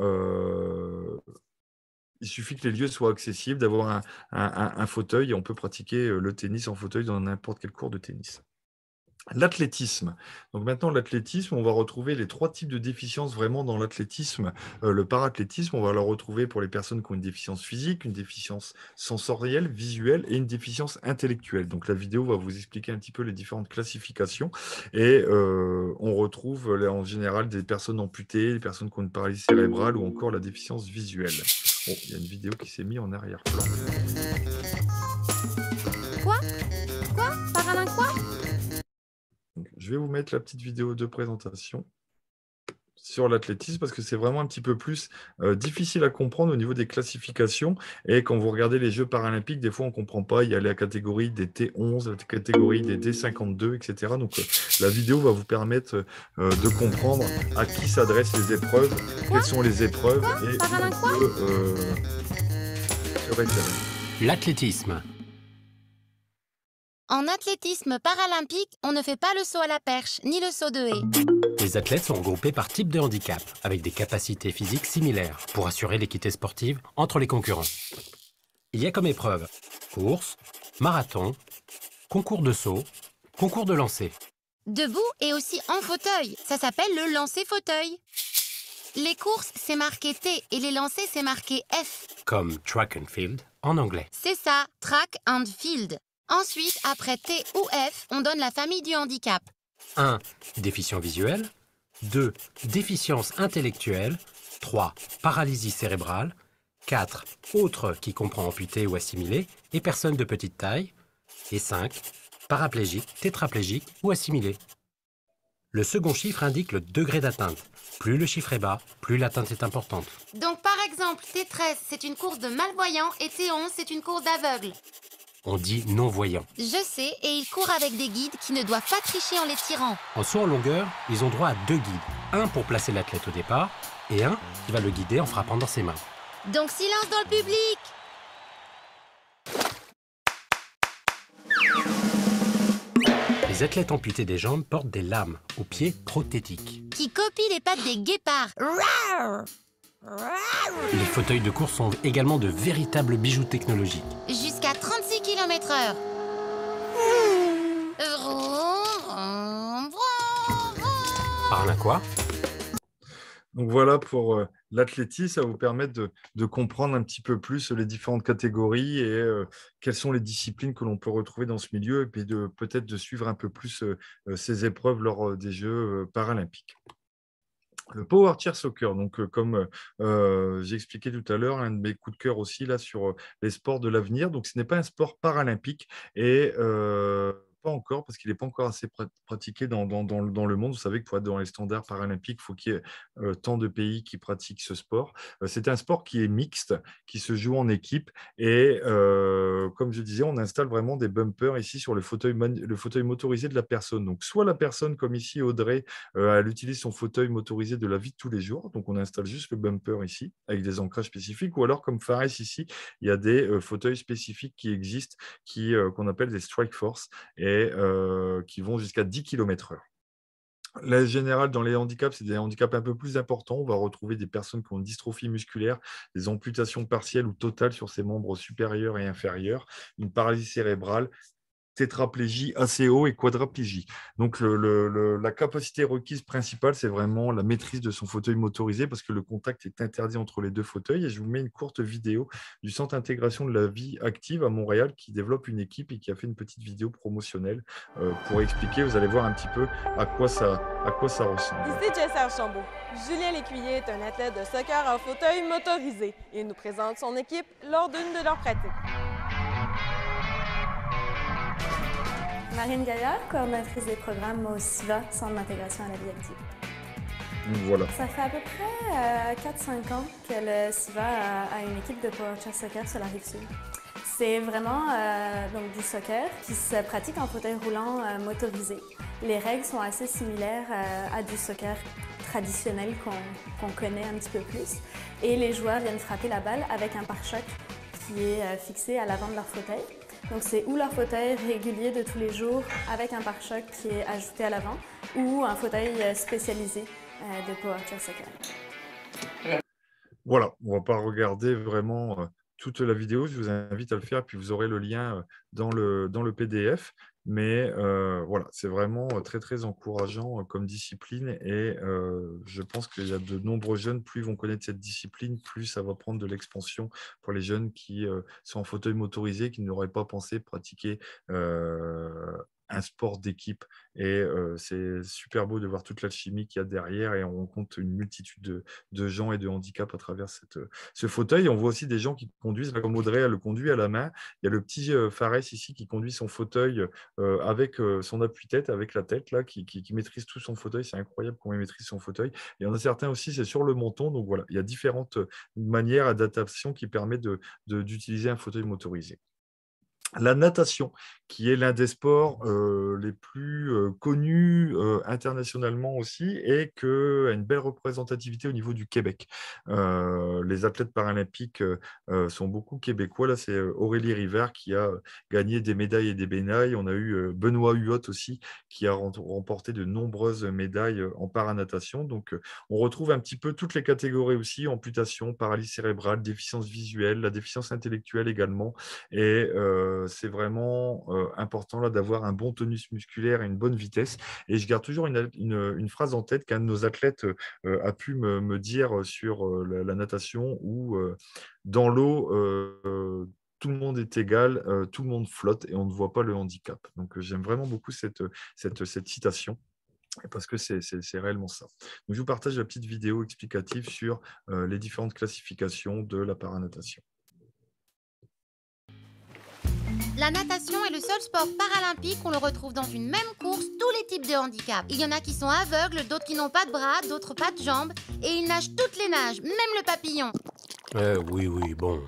il suffit que les lieux soient accessibles, d'avoir un, fauteuil et on peut pratiquer euh, le tennis en fauteuil dans n'importe quel cours de tennis. L'athlétisme. Donc maintenant, l'athlétisme, on va retrouver les trois types de déficiences vraiment dans l'athlétisme. Euh, le parathlétisme, on va le retrouver pour les personnes qui ont une déficience physique, une déficience sensorielle, visuelle et une déficience intellectuelle. Donc la vidéo va vous expliquer un petit peu les différentes classifications. Et euh, on retrouve en général des personnes amputées, des personnes qui ont une paralysie cérébrale ou encore la déficience visuelle. Oh, il y a une vidéo qui s'est mise en arrière-plan. Quoi Quoi Par quoi Je vais vous mettre la petite vidéo de présentation sur l'athlétisme parce que c'est vraiment un petit peu plus euh, difficile à comprendre au niveau des classifications. Et quand vous regardez les Jeux paralympiques, des fois on ne comprend pas. Il y a la catégorie des T11, la catégorie des T52, etc. Donc euh, la vidéo va vous permettre euh, de comprendre à qui s'adressent les épreuves, quelles sont les épreuves et L'athlétisme. En athlétisme paralympique, on ne fait pas le saut à la perche ni le saut de haie. Les athlètes sont regroupés par type de handicap, avec des capacités physiques similaires, pour assurer l'équité sportive entre les concurrents. Il y a comme épreuve, course, marathon, concours de saut, concours de lancer. Debout et aussi en fauteuil. Ça s'appelle le lancer fauteuil. Les courses, c'est marqué T et les lancers, c'est marqué F. Comme track and field en anglais. C'est ça, track and field. Ensuite, après T ou F, on donne la famille du handicap. 1. Déficient visuel. 2. Déficience intellectuelle. 3. Paralysie cérébrale. 4. Autre qui comprend amputé ou assimilé et personne de petite taille. Et 5. Paraplégique, tétraplégique ou assimilé. Le second chiffre indique le degré d'atteinte. Plus le chiffre est bas, plus l'atteinte est importante. Donc par exemple, T13, c'est une course de malvoyant et T11, c'est une course d'aveugle. On dit non voyant Je sais, et ils courent avec des guides qui ne doivent pas tricher en les tirant. En saut en longueur, ils ont droit à deux guides. Un pour placer l'athlète au départ, et un qui va le guider en frappant dans ses mains. Donc silence dans le public Les athlètes amputés des jambes portent des lames aux pieds prothétiques. Qui copient les pattes des guépards. les fauteuils de course sont également de véritables bijoux technologiques. Jusqu'à par la quoi Donc voilà pour euh, l'athlétisme, ça vous permet de, comprendre un petit peu plus les différentes catégories et euh, quelles sont les disciplines que l'on peut retrouver dans ce milieu et puis de peut-être de suivre un peu plus euh, ces épreuves lors des Jeux paralympiques. Le Power Tier Soccer, donc euh, comme euh, euh, j'ai expliqué tout à l'heure, un de mes coups de cœur aussi là sur les sports de l'avenir. Donc ce n'est pas un sport paralympique et pas encore parce qu'il n'est pas encore assez pratiqué dans, dans, le monde. Vous savez que pour être dans les standards paralympiques, il faut qu'il y ait euh, tant de pays qui pratiquent ce sport. Euh, c'est un sport qui est mixte, qui se joue en équipe. Et euh, comme je disais, on installe vraiment des bumpers ici sur le fauteuil, le fauteuil motorisé de la personne. Donc, soit la personne, comme ici Audrey, elle utilise son fauteuil motorisé de la vie de tous les jours. Donc, on installe juste le bumper ici avec des ancrages spécifiques. Ou alors, comme Fares ici, il y a des fauteuils spécifiques qui existent, qui qu'on appelle des strike force. Et et euh, qui vont jusqu'à 10 km/h. La générale, dans les handicaps, c'est des handicaps un peu plus importants. On va retrouver des personnes qui ont une dystrophie musculaire, des amputations partielles ou totales sur ses membres supérieurs et inférieurs, une paralysie cérébrale tétraplégie, ACO et quadraplégie. Donc la capacité requise principale, c'est vraiment la maîtrise de son fauteuil motorisé parce que le contact est interdit entre les deux fauteuils. Et je vous mets une courte vidéo du Centre d'intégration de la vie active à Montréal qui développe une équipe et qui a fait une petite vidéo promotionnelle euh, pour expliquer, vous allez voir un petit peu à quoi ça, ressemble. Ici Jess Archambault. Julien Lécuyer est un athlète de soccer en fauteuil motorisé. Il nous présente son équipe lors d'une de leurs pratiques. Marine Gaillard, coordonnatrice des programmes au Siva Centre d'intégration à la vie active. Ça fait à peu près 4-5 euh, ans que le Siva a, une équipe de power soccer sur la rive sud. C'est vraiment euh, donc du soccer qui se pratique en fauteuil roulant euh, motorisé. Les règles sont assez similaires à du soccer traditionnel qu'on connaît un petit peu plus. Et les joueurs viennent frapper la balle avec un pare-choc qui est fixé à l'avant de leur fauteuil. Donc c'est ou leur fauteuil régulier de tous les jours avec un pare-choc qui est ajouté à l'avant ou un fauteuil euh, spécialisé euh, de Power Chair Voilà, on ne va pas regarder vraiment euh, toute la vidéo, je vous invite à le faire, puis vous aurez le lien euh, dans le, dans le PDF. Mais euh, voilà, c'est vraiment euh, très très encourageant comme discipline et je pense qu'il y a de nombreux jeunes, plus ils vont connaître cette discipline, plus ça va prendre de l'expansion pour les jeunes qui sont en fauteuil motorisé, qui n'auraient pas pensé pratiquer un sport d'équipe. Et euh, c'est super beau de voir toute l'alchimie qu'il y a derrière et on rencontre une multitude de, gens et de handicaps à travers cette, euh, ce fauteuil. on voit aussi des gens qui conduisent, comme Audrey, le conduit à la main. Il y a le petit euh, Fares ici qui conduit son fauteuil avec son appui-tête, avec la tête, là, qui, qui, maîtrise tout son fauteuil. C'est incroyable comment il maîtrise son fauteuil. et on a certains aussi, c'est sur le menton. Donc voilà, il y a différentes manières d'adaptation qui permettent d'utiliser de, d'utiliser un fauteuil motorisé la natation, qui est l'un des sports euh, les plus euh, connus euh, internationalement aussi et qui a une belle représentativité au niveau du Québec. les athlètes paralympiques sont beaucoup québécois. Là, c'est Aurélie River qui a gagné des médailles et des bénailles. On a eu Benoît Huot aussi qui a remporté de nombreuses médailles en paranatation. Donc, on retrouve un petit peu toutes les catégories aussi, amputation, paralysie cérébrale, déficience visuelle, la déficience intellectuelle également. Et euh, c'est vraiment euh, important là d'avoir un bon tonus musculaire et une bonne vitesse. Et je garde toujours une, phrase en tête qu'un de nos athlètes euh, a pu me, dire sur la, natation où dans l'eau, tout le monde est égal, tout le monde flotte et on ne voit pas le handicap. Donc j'aime vraiment beaucoup cette, citation parce que c'est réellement ça. je vous partage la petite vidéo explicative sur les différentes classifications de la paranatation. La natation est le seul sport paralympique où le retrouve dans une même course tous les types de handicaps. Il y en a qui sont aveugles, d'autres qui n'ont pas de bras, d'autres pas de jambes, et ils nagent toutes les nages, même le papillon. Euh, oui, oui, bon.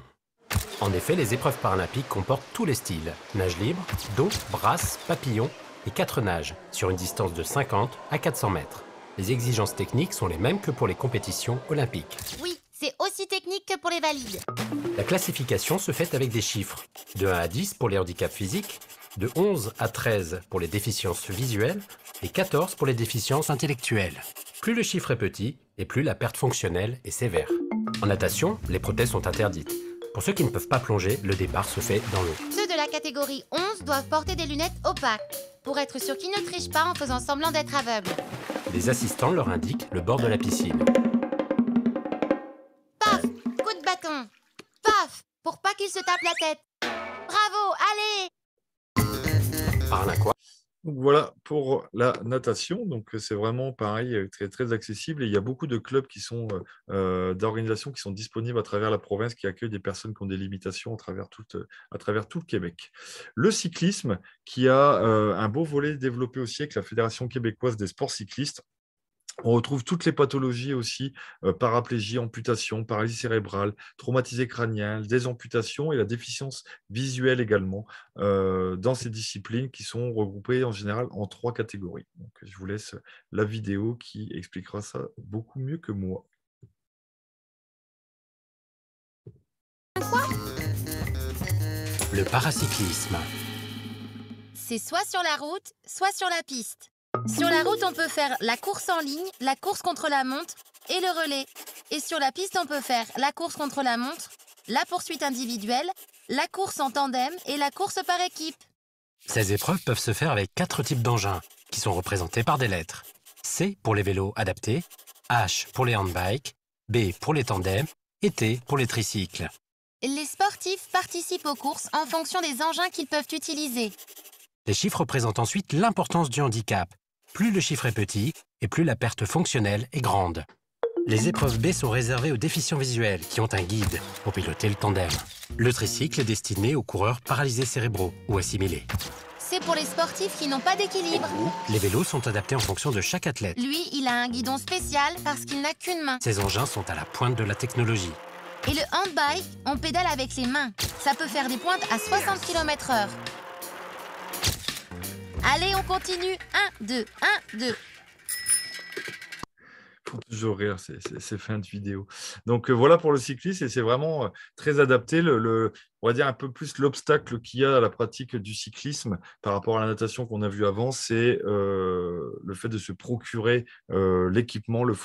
En effet, les épreuves paralympiques comportent tous les styles. Nage libre, dos, brasse, papillon et quatre nages, sur une distance de 50 à 400 mètres. Les exigences techniques sont les mêmes que pour les compétitions olympiques. Oui, c'est aussi technique que pour les valides. La classification se fait avec des chiffres. De 1 à 10 pour les handicaps physiques, de 11 à 13 pour les déficiences visuelles et 14 pour les déficiences intellectuelles. Plus le chiffre est petit et plus la perte fonctionnelle est sévère. En natation, les prothèses sont interdites. Pour ceux qui ne peuvent pas plonger, le départ se fait dans l'eau. Ceux de la catégorie 11 doivent porter des lunettes opaques pour être sûr qu'ils ne trichent pas en faisant semblant d'être aveugles. Les assistants leur indiquent le bord de la piscine. Paf Pour pas qu'il se tape la tête. Bravo, allez Par donc voilà pour la natation. Donc euh, c'est vraiment pareil, euh, très, accessible. Et il y a beaucoup de clubs qui sont euh, d'organisations qui sont disponibles à travers la province, qui accueillent des personnes qui ont des limitations à travers tout, à travers tout le Québec. Le cyclisme, qui a un beau volet développé aussi avec la Fédération québécoise des sports cyclistes on retrouve toutes les pathologies aussi, euh, paraplégie, amputation, paralysie cérébrale, traumatisé crânien, désamputation et la déficience visuelle également euh, dans ces disciplines qui sont regroupées en général en trois catégories. Donc, je vous laisse la vidéo qui expliquera ça beaucoup mieux que moi. Le paracyclisme. C'est soit sur la route, soit sur la piste. Sur la route, on peut faire la course en ligne, la course contre la montre et le relais. Et sur la piste, on peut faire la course contre la montre, la poursuite individuelle, la course en tandem et la course par équipe. Ces épreuves peuvent se faire avec quatre types d'engins, qui sont représentés par des lettres. C pour les vélos adaptés, H pour les handbikes, B pour les tandems et T pour les tricycles. Les sportifs participent aux courses en fonction des engins qu'ils peuvent utiliser. Les chiffres représentent ensuite l'importance du handicap, plus le chiffre est petit et plus la perte fonctionnelle est grande. Les épreuves B sont réservées aux déficients visuels qui ont un guide pour piloter le tandem. Le tricycle est destiné aux coureurs paralysés cérébraux ou assimilés. C'est pour les sportifs qui n'ont pas d'équilibre. Les vélos sont adaptés en fonction de chaque athlète. Lui, il a un guidon spécial parce qu'il n'a qu'une main. Ces engins sont à la pointe de la technologie. Et le handbike, on pédale avec les mains. Ça peut faire des pointes à 60 km/h. Allez, on continue. 1, 2, 1, 2. faut toujours rire ces, fins de vidéo. Donc euh, voilà pour le cycliste et c'est vraiment euh, très adapté. le, on va dire un peu plus l'obstacle qu'il y a à la pratique du cyclisme par rapport à la natation qu'on a vu avant, c'est euh, le fait de se procurer euh, l'équipement, le,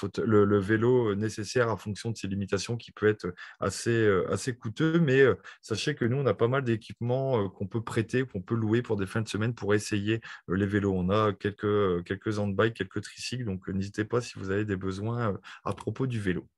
vélo euh, nécessaire en fonction de ses limitations qui peut être assez, assez coûteux. Mais sachez que nous, on a pas mal d'équipements qu'on peut prêter, qu'on peut louer pour des fins de semaine pour essayer les vélos. On a quelques, quelques handbikes, quelques tricycles, donc n'hésitez pas si vous avez des besoins à propos du vélo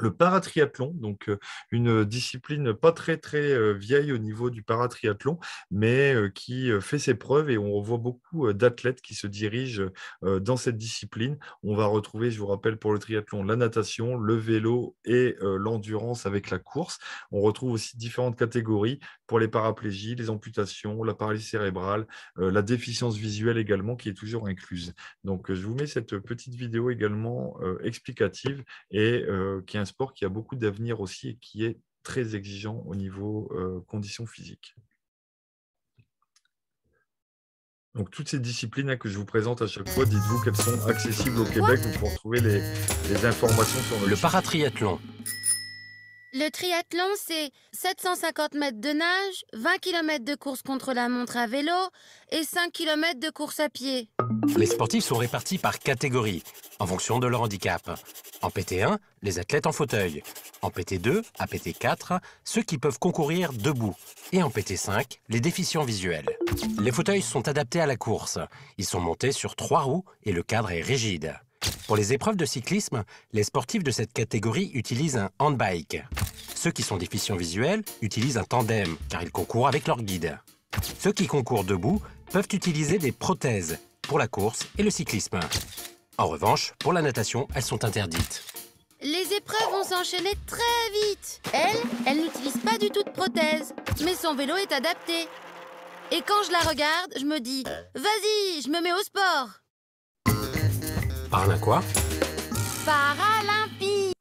le paratriathlon, donc euh, une discipline pas très très euh, vieille au niveau du paratriathlon, mais euh, qui fait ses preuves et on voit beaucoup d'athlètes qui se dirigent dans cette discipline. On va retrouver, je vous rappelle, pour le triathlon, la natation, le vélo et l'endurance avec la course. On retrouve aussi différentes catégories, les paraplégies, les amputations, la paralysie cérébrale, euh, la déficience visuelle également qui est toujours incluse. Donc, euh, je vous mets cette petite vidéo également euh, explicative et qui est un sport qui a beaucoup d'avenir aussi et qui est très exigeant au niveau conditions physiques. Donc toutes ces disciplines que je vous présente à chaque fois, dites-vous qu'elles sont accessibles au Québec. Vous trouver trouver les, informations sur le, le paratriathlon. Le triathlon, c'est 750 mètres de nage, 20 km de course contre la montre à vélo et 5 km de course à pied. Les sportifs sont répartis par catégories en fonction de leur handicap. En PT1, les athlètes en fauteuil. En PT2, à PT4, ceux qui peuvent concourir debout. Et en PT5, les déficients visuels. Les fauteuils sont adaptés à la course. Ils sont montés sur trois roues et le cadre est rigide. Pour les épreuves de cyclisme, les sportifs de cette catégorie utilisent un handbike. Ceux qui sont déficients visuels utilisent un tandem, car ils concourent avec leur guide. Ceux qui concourent debout peuvent utiliser des prothèses pour la course et le cyclisme. En revanche, pour la natation, elles sont interdites. Les épreuves vont s'enchaîner très vite. Elle, elle n'utilise pas du tout de prothèse, mais son vélo est adapté. Et quand je la regarde, je me dis, vas-y, je me mets au sport à quoi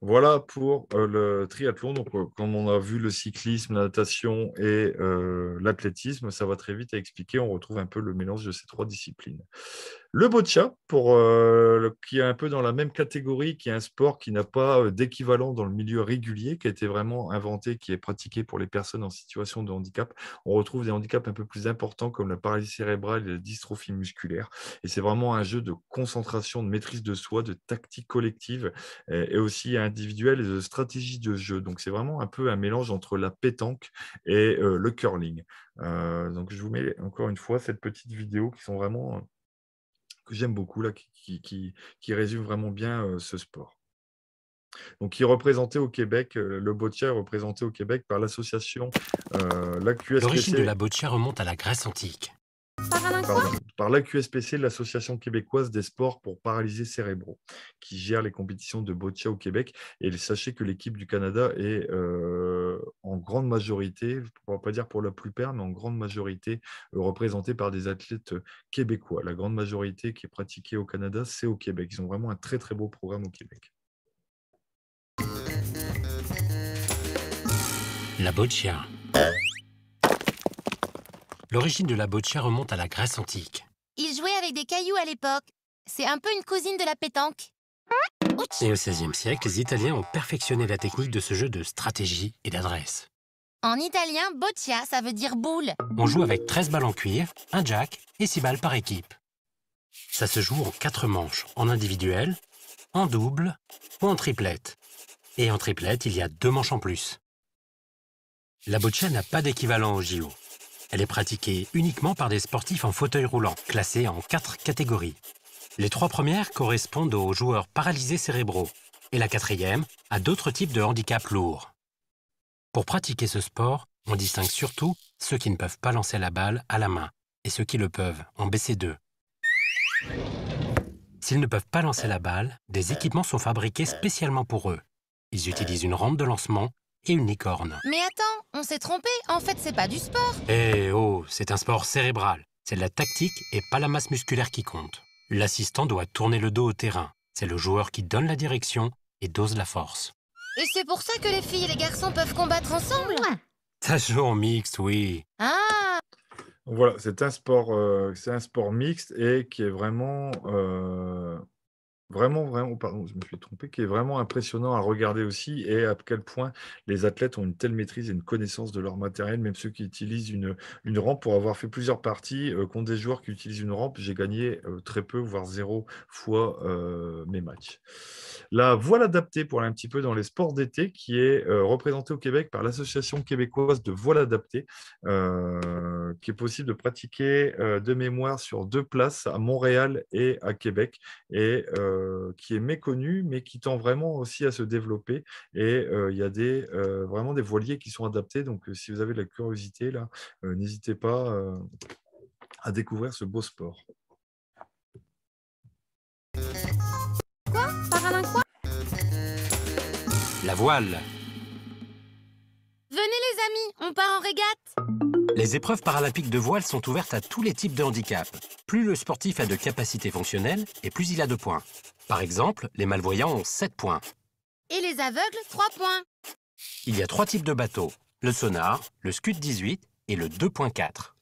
Voilà pour euh, le triathlon. Donc, euh, comme on a vu le cyclisme, la natation et euh, l'athlétisme, ça va très vite à expliquer. On retrouve un peu le mélange de ces trois disciplines. Le boccia, pour, euh, qui est un peu dans la même catégorie, qui est un sport qui n'a pas euh, d'équivalent dans le milieu régulier, qui a été vraiment inventé, qui est pratiqué pour les personnes en situation de handicap. On retrouve des handicaps un peu plus importants comme la paralysie cérébrale et la dystrophie musculaire. Et c'est vraiment un jeu de concentration, de maîtrise de soi, de tactique collective euh, et, aussi individuelle et de stratégie de jeu. Donc c'est vraiment un peu un mélange entre la pétanque et le curling. donc je vous mets encore une fois cette petite vidéo qui sont vraiment j'aime beaucoup, là, qui, résume vraiment bien euh, ce sport. Donc, il est au Québec, euh, le boccia est représenté au Québec par l'association euh, L'origine de la boccia remonte à la Grèce antique. Par, l'AQSPC, l'Association québécoise des sports pour paralysés cérébraux, qui gère les compétitions de boccia au Québec. Et sachez que l'équipe du Canada est euh, en grande majorité, on ne pas dire pour la plupart, mais en grande majorité euh, représentée par des athlètes québécois. La grande majorité qui est pratiquée au Canada, c'est au Québec. Ils ont vraiment un très très beau programme au Québec. La boccia. L'origine de la boccia remonte à la Grèce antique. Ils jouaient avec des cailloux à l'époque. C'est un peu une cousine de la pétanque. Et au XVIe siècle, les Italiens ont perfectionné la technique de ce jeu de stratégie et d'adresse. En italien, boccia, ça veut dire boule. On joue avec 13 balles en cuir, un jack et 6 balles par équipe. Ça se joue en 4 manches, en individuel, en double ou en triplette. Et en triplette, il y a 2 manches en plus. La boccia n'a pas d'équivalent au JO. Elle est pratiquée uniquement par des sportifs en fauteuil roulant, classés en quatre catégories. Les trois premières correspondent aux joueurs paralysés cérébraux et la quatrième à d'autres types de handicaps lourds. Pour pratiquer ce sport, on distingue surtout ceux qui ne peuvent pas lancer la balle à la main et ceux qui le peuvent en BC2. S'ils ne peuvent pas lancer la balle, des équipements sont fabriqués spécialement pour eux. Ils utilisent une rampe de lancement et Mais attends, on s'est trompé, en fait c'est pas du sport Eh oh, c'est un sport cérébral. C'est la tactique et pas la masse musculaire qui compte. L'assistant doit tourner le dos au terrain. C'est le joueur qui donne la direction et dose la force. Et c'est pour ça que les filles et les garçons peuvent combattre ensemble Ça joue en mixte, oui. Ah voilà, c'est un sport, euh, c'est un sport mixte et qui est vraiment euh, vraiment, vraiment, pardon, je me suis trompé, qui est vraiment impressionnant à regarder aussi et à quel point les athlètes ont une telle maîtrise et une connaissance de leur matériel, même ceux qui utilisent une, une rampe pour avoir fait plusieurs parties euh, contre des joueurs qui utilisent une rampe. J'ai gagné euh, très peu, voire zéro fois euh, mes matchs. La voile adaptée, pour aller un petit peu dans les sports d'été, qui est représentée au Québec par l'Association québécoise de voile adaptée, qui est possible de pratiquer de mémoire sur deux places, à Montréal et à Québec. Et euh, qui est méconnu, mais qui tend vraiment aussi à se développer. Et euh, il y a des, euh, vraiment des voiliers qui sont adaptés. Donc, si vous avez de la curiosité, là, n'hésitez pas à découvrir ce beau sport. Quoi La voile Venez les amis, on part en régate les épreuves paralympiques de voile sont ouvertes à tous les types de handicap. Plus le sportif a de capacités fonctionnelles et plus il a de points. Par exemple, les malvoyants ont 7 points. Et les aveugles, 3 points. Il y a trois types de bateaux, le sonar, le Scud 18 et le 2.4.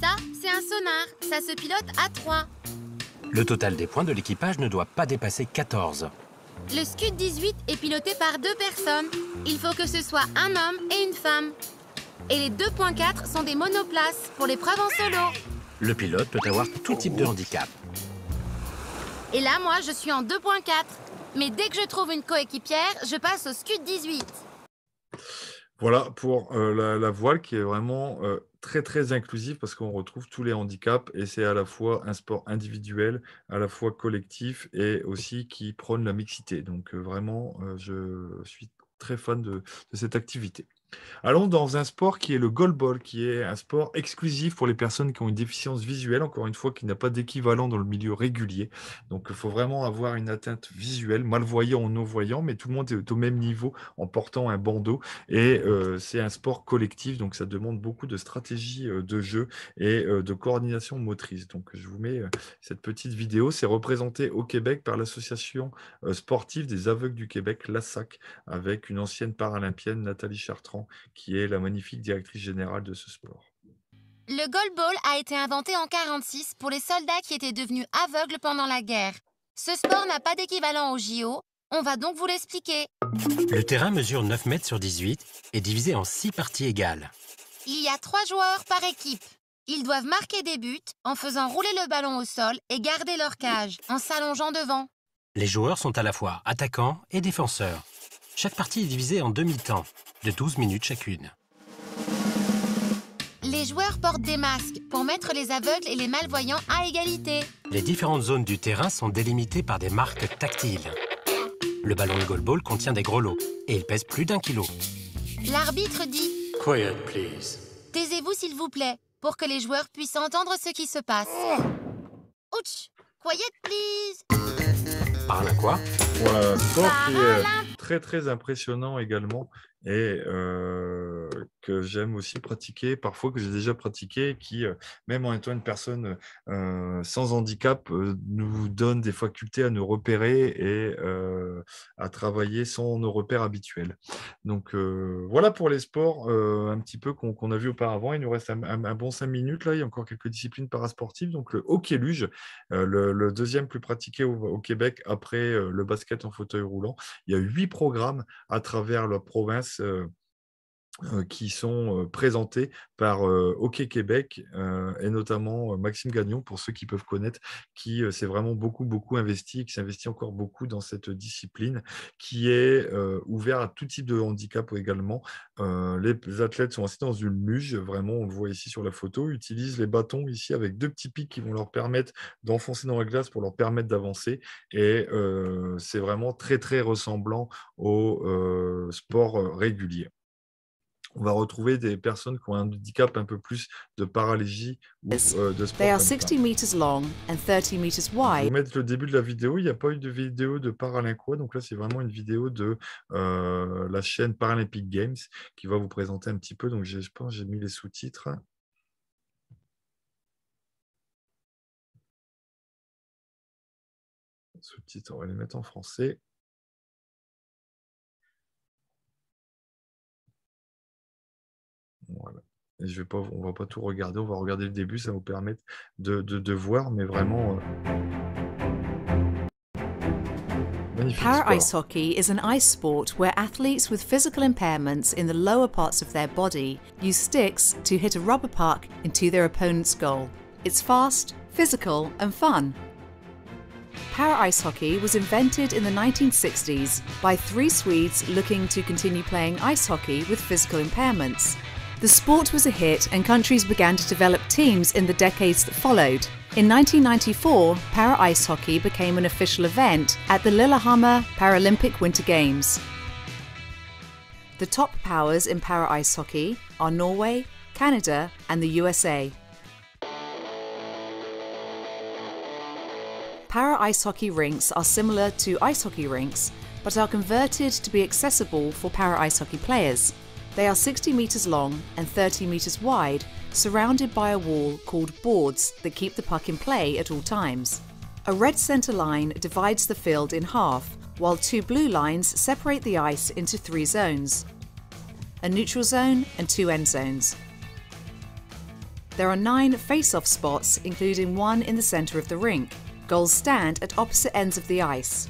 Ça, c'est un sonar, ça se pilote à 3. Le total des points de l'équipage ne doit pas dépasser 14. Le Scud 18 est piloté par deux personnes. Il faut que ce soit un homme et une femme. Et les 2.4 sont des monoplaces pour l'épreuve en solo. Le pilote peut avoir tout type de handicap. Et là, moi, je suis en 2.4. Mais dès que je trouve une coéquipière, je passe au Scud 18. Voilà pour euh, la, voile qui est vraiment euh, très très inclusive parce qu'on retrouve tous les handicaps et c'est à la fois un sport individuel, à la fois collectif et aussi qui prône la mixité. Donc euh, vraiment, je suis très fan de cette activité. Allons dans un sport qui est le goalball, qui est un sport exclusif pour les personnes qui ont une déficience visuelle, encore une fois, qui n'a pas d'équivalent dans le milieu régulier. Donc, il faut vraiment avoir une atteinte visuelle, malvoyant ou non-voyant, mais tout le monde est au même niveau en portant un bandeau. Et euh, c'est un sport collectif, donc ça demande beaucoup de stratégie euh, de jeu et euh, de coordination motrice. Donc, je vous mets cette petite vidéo. C'est représenté au Québec par l'association sportive des aveugles du Québec, l'ASAC, avec une ancienne paralympienne, Nathalie Chartrand qui est la magnifique directrice générale de ce sport. Le goalball a été inventé en 1946 pour les soldats qui étaient devenus aveugles pendant la guerre. Ce sport n'a pas d'équivalent au JO, on va donc vous l'expliquer. Le terrain mesure 9 mètres sur 18 et divisé en 6 parties égales. Il y a 3 joueurs par équipe. Ils doivent marquer des buts en faisant rouler le ballon au sol et garder leur cage en s'allongeant devant. Les joueurs sont à la fois attaquants et défenseurs. Chaque partie est divisée en demi-temps de 12 minutes chacune. Les joueurs portent des masques pour mettre les aveugles et les malvoyants à égalité. Les différentes zones du terrain sont délimitées par des marques tactiles. Le ballon de goalball contient des grelots et il pèse plus d'un kilo. L'arbitre dit Quiet, please. Taisez-vous, s'il vous plaît, pour que les joueurs puissent entendre ce qui se passe. Ouch Quiet, please Parle à quoi très très impressionnant également et euh, que j'aime aussi pratiquer, parfois que j'ai déjà pratiqué, qui, euh, même en étant une personne euh, sans handicap, euh, nous donne des facultés à nous repérer et à travailler sans nos repères habituels. Donc voilà pour les sports un petit peu qu'on a vu auparavant. Il nous reste un, bon cinq minutes là. Il y a encore quelques disciplines parasportives. Donc le hockey luge, le, deuxième plus pratiqué au, au Québec après le basket en fauteuil roulant. Il y a huit programmes à travers la province. Euh, qui sont euh, présentés par euh, Hockey Québec et notamment Maxime Gagnon, pour ceux qui peuvent connaître, qui s'est vraiment beaucoup, beaucoup investi, qui s'investit encore beaucoup dans cette discipline, qui est ouvert à tout type de handicap également. les athlètes sont assis dans une luge, vraiment, on le voit ici sur la photo, utilisent les bâtons ici avec deux petits pics qui vont leur permettre d'enfoncer dans la glace pour leur permettre d'avancer. Et c'est vraiment très, très ressemblant au sport régulier on va retrouver des personnes qui ont un handicap un peu plus de paralysie ou euh, de sport. They 60 long and 30 Vous mettre le début de la vidéo, il n'y a pas eu de vidéo de Paralympique. donc là c'est vraiment une vidéo de euh, la chaîne Paralympic Games qui va vous présenter un petit peu. Donc je pense j'ai mis les sous-titres. Sous-titres, on va les mettre en français. Voilà. je vais pas, on va pas tout regarder, on va regarder le début, ça va vous permettre de, de, de voir, mais vraiment. Euh, Para ice hockey is an ice sport where athletes with physical impairments in the lower parts of their body use sticks to hit a rubber puck into their opponent's goal. It's fast, physical, and fun. Para ice hockey was invented in the 1960s by three Swedes looking to continue playing ice hockey with physical impairments. The sport was a hit and countries began to develop teams in the decades that followed. In 1994, para ice hockey became an official event at the Lillehammer Paralympic Winter Games. The top powers in para ice hockey are Norway, Canada, and the USA. Para ice hockey rinks are similar to ice hockey rinks, but are converted to be accessible for para ice hockey players. They are 60 metres long and 30 metres wide, surrounded by a wall called boards that keep the puck in play at all times. A red centre line divides the field in half, while two blue lines separate the ice into three zones a neutral zone and two end zones. There are nine face-off spots, including one in the centre of the rink. Goals stand at opposite ends of the ice.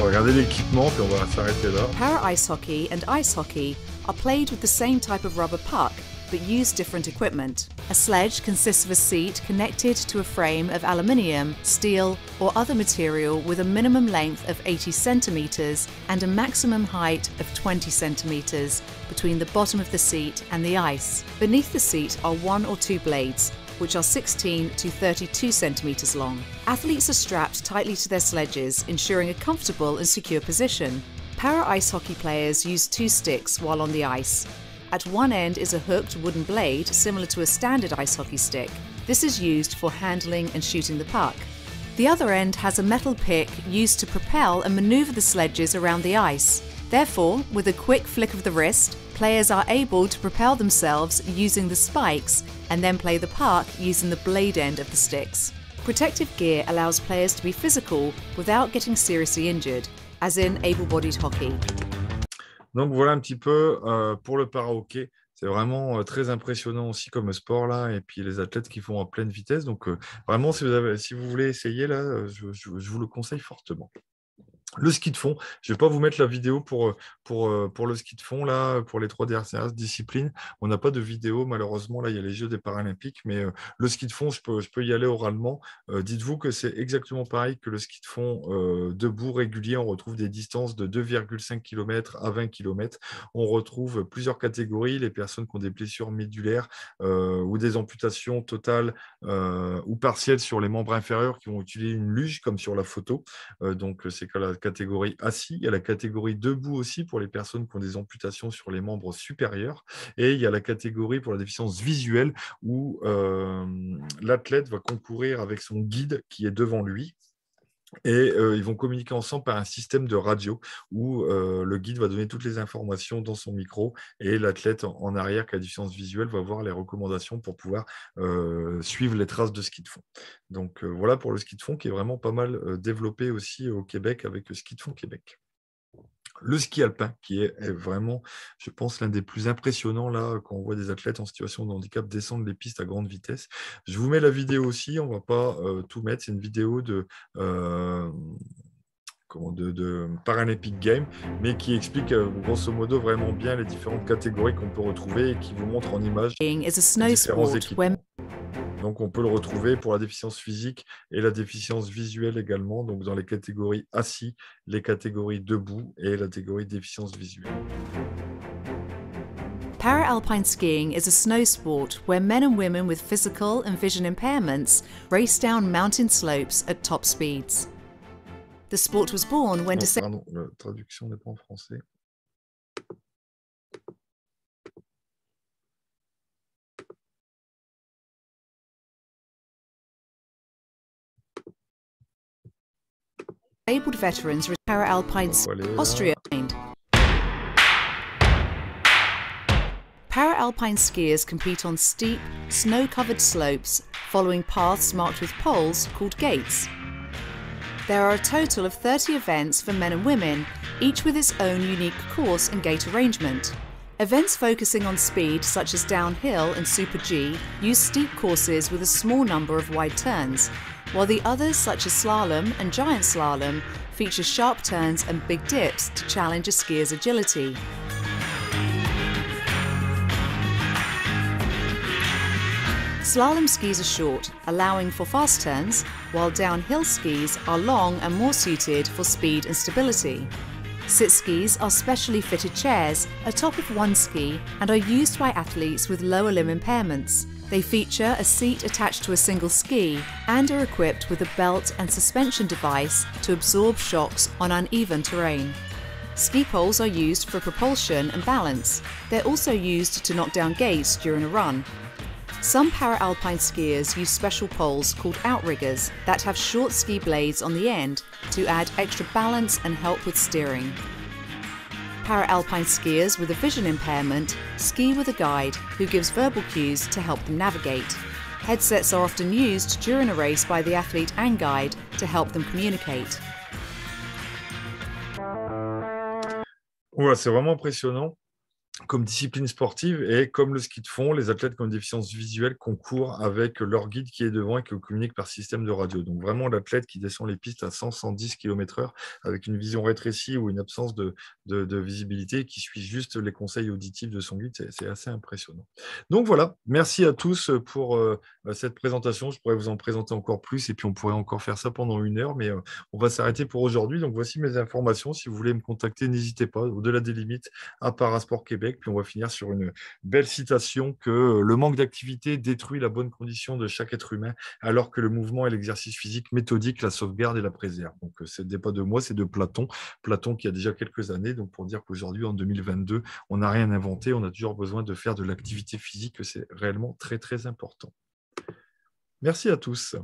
On va regarder l'équipement puis on va s'arrêter là. Para ice hockey and ice hockey are played with the same type of rubber puck but use different equipment. A sledge consists of a seat connected to a frame of aluminium, steel, or other material with a minimum length of 80 centimeters and a maximum height of 20 centimeters between the bottom of the seat and the ice. Beneath the seat are one or two blades which are 16 to 32 centimetres long. Athletes are strapped tightly to their sledges, ensuring a comfortable and secure position. Para ice hockey players use two sticks while on the ice. At one end is a hooked wooden blade similar to a standard ice hockey stick. This is used for handling and shooting the puck. The other end has a metal pick used to propel and maneuver the sledges around the ice. Therefore, with a quick flick of the wrist, players are able to propel themselves using the spikes and then play the park using the blade end of the sticks. Protective gear allows players to be physical without getting seriously injured, as in able-bodied hockey. Donc voilà un petit peu euh, pour le para-hockey. C'est vraiment euh, très impressionnant aussi comme sport là, et puis les athlètes qui font à pleine vitesse. Donc euh, vraiment, si vous, avez, si vous voulez essayer là, euh, je, je vous le conseille fortement le ski de fond. Je ne vais pas vous mettre la vidéo pour, euh, pour, euh, pour le ski de fond, là, pour les trois dernières disciplines. On n'a pas de vidéo, malheureusement. Là, il y a les Jeux des Paralympiques, mais euh, le ski de fond, je peux, y aller oralement. Dites-vous que c'est exactement pareil que le ski de fond debout régulier. On retrouve des distances de 2,5 km à 20 km. On retrouve plusieurs catégories, les personnes qui ont des blessures médulaires ou des amputations totales ou partielles sur les membres inférieurs qui vont utiliser une luge, comme sur la photo. donc, c'est quand la catégorie assis, il y a la catégorie debout aussi pour les personnes qui ont des amputations sur les membres supérieurs, et il y a la catégorie pour la déficience visuelle où euh, l'athlète va concourir avec son guide qui est devant lui, et euh, ils vont communiquer ensemble par un système de radio où euh, le guide va donner toutes les informations dans son micro et l'athlète en arrière qui a déficience visuelle va voir les recommandations pour pouvoir euh, suivre les traces de ski de fond. Donc voilà pour le ski de fond qui est vraiment pas mal développé aussi au Québec avec le ski de fond Québec le ski alpin, qui est, vraiment, je pense, l'un des plus impressionnants là, quand on voit des athlètes en situation de handicap descendre les pistes à grande vitesse. Je vous mets la vidéo aussi, on ne va pas euh, tout mettre, c'est une vidéo de, euh, comment, de, de, Paralympic Games, mais qui explique euh, grosso modo vraiment bien les différentes catégories qu'on peut retrouver et qui vous montre en image différents donc, on peut le retrouver pour la déficience physique et la déficience visuelle également, donc dans les catégories assis, les catégories debout et la catégorie déficience visuelle. Para alpine skiing is a snow sport where men and women with physical and vision impairments race down mountain slopes at top speeds. The sport was born when... pardon, la traduction n'est pas en français. disabled veterans retire Austria. Para-alpine skiers compete on steep, snow-covered slopes following paths marked with poles called gates. There are a total of 30 events for men and women, each with its own unique course and gate arrangement. Events focusing on speed, such as downhill and super G, use steep courses with a small number of wide turns, while the others, such as slalom and giant slalom, feature sharp turns and big dips to challenge a skier's agility. Slalom skis are short, allowing for fast turns, while downhill skis are long and more suited for speed and stability. Sit skis are specially fitted chairs atop of one ski and are used by athletes with lower limb impairments. They feature a seat attached to a single ski and are equipped with a belt and suspension device to absorb shocks on uneven terrain. Ski poles are used for propulsion and balance. They're also used to knock down gates during a run some para-alpine skiers use special poles called outriggers that have short ski blades on the end to add extra balance and help with steering. Para-alpine skiers with a vision impairment ski with a guide who gives verbal cues to help them navigate. Headsets are often used during a race by the athlete and guide to help them communicate. Ouais, c'est vraiment impressionnant. comme discipline sportive et comme le ski de fond, les athlètes comme déficience visuelle concourent avec leur guide qui est devant et qui communique par système de radio. Donc vraiment l'athlète qui descend les pistes à 110 km/h avec une vision rétrécie ou une absence de, de visibilité qui suit juste les conseils auditifs de son guide, c'est assez impressionnant. Donc voilà, merci à tous pour euh, bah, cette présentation. Je pourrais vous en présenter encore plus et puis on pourrait encore faire ça pendant une heure, mais euh, on va s'arrêter pour aujourd'hui. Donc voici mes informations. Si vous voulez me contacter, n'hésitez pas, au-delà des limites, à Parasport Québec. Puis on va finir sur une belle citation que euh, le manque d'activité détruit la bonne condition de chaque être humain, alors que le mouvement et l'exercice physique méthodique la sauvegarde et la préserve. Donc euh, ce n'est pas de moi, c'est de Platon. Platon qui a déjà quelques années, donc pour dire qu'aujourd'hui, en 2022, on n'a rien inventé, on a toujours besoin de faire de l'activité physique, c'est réellement très très important. Merci à tous.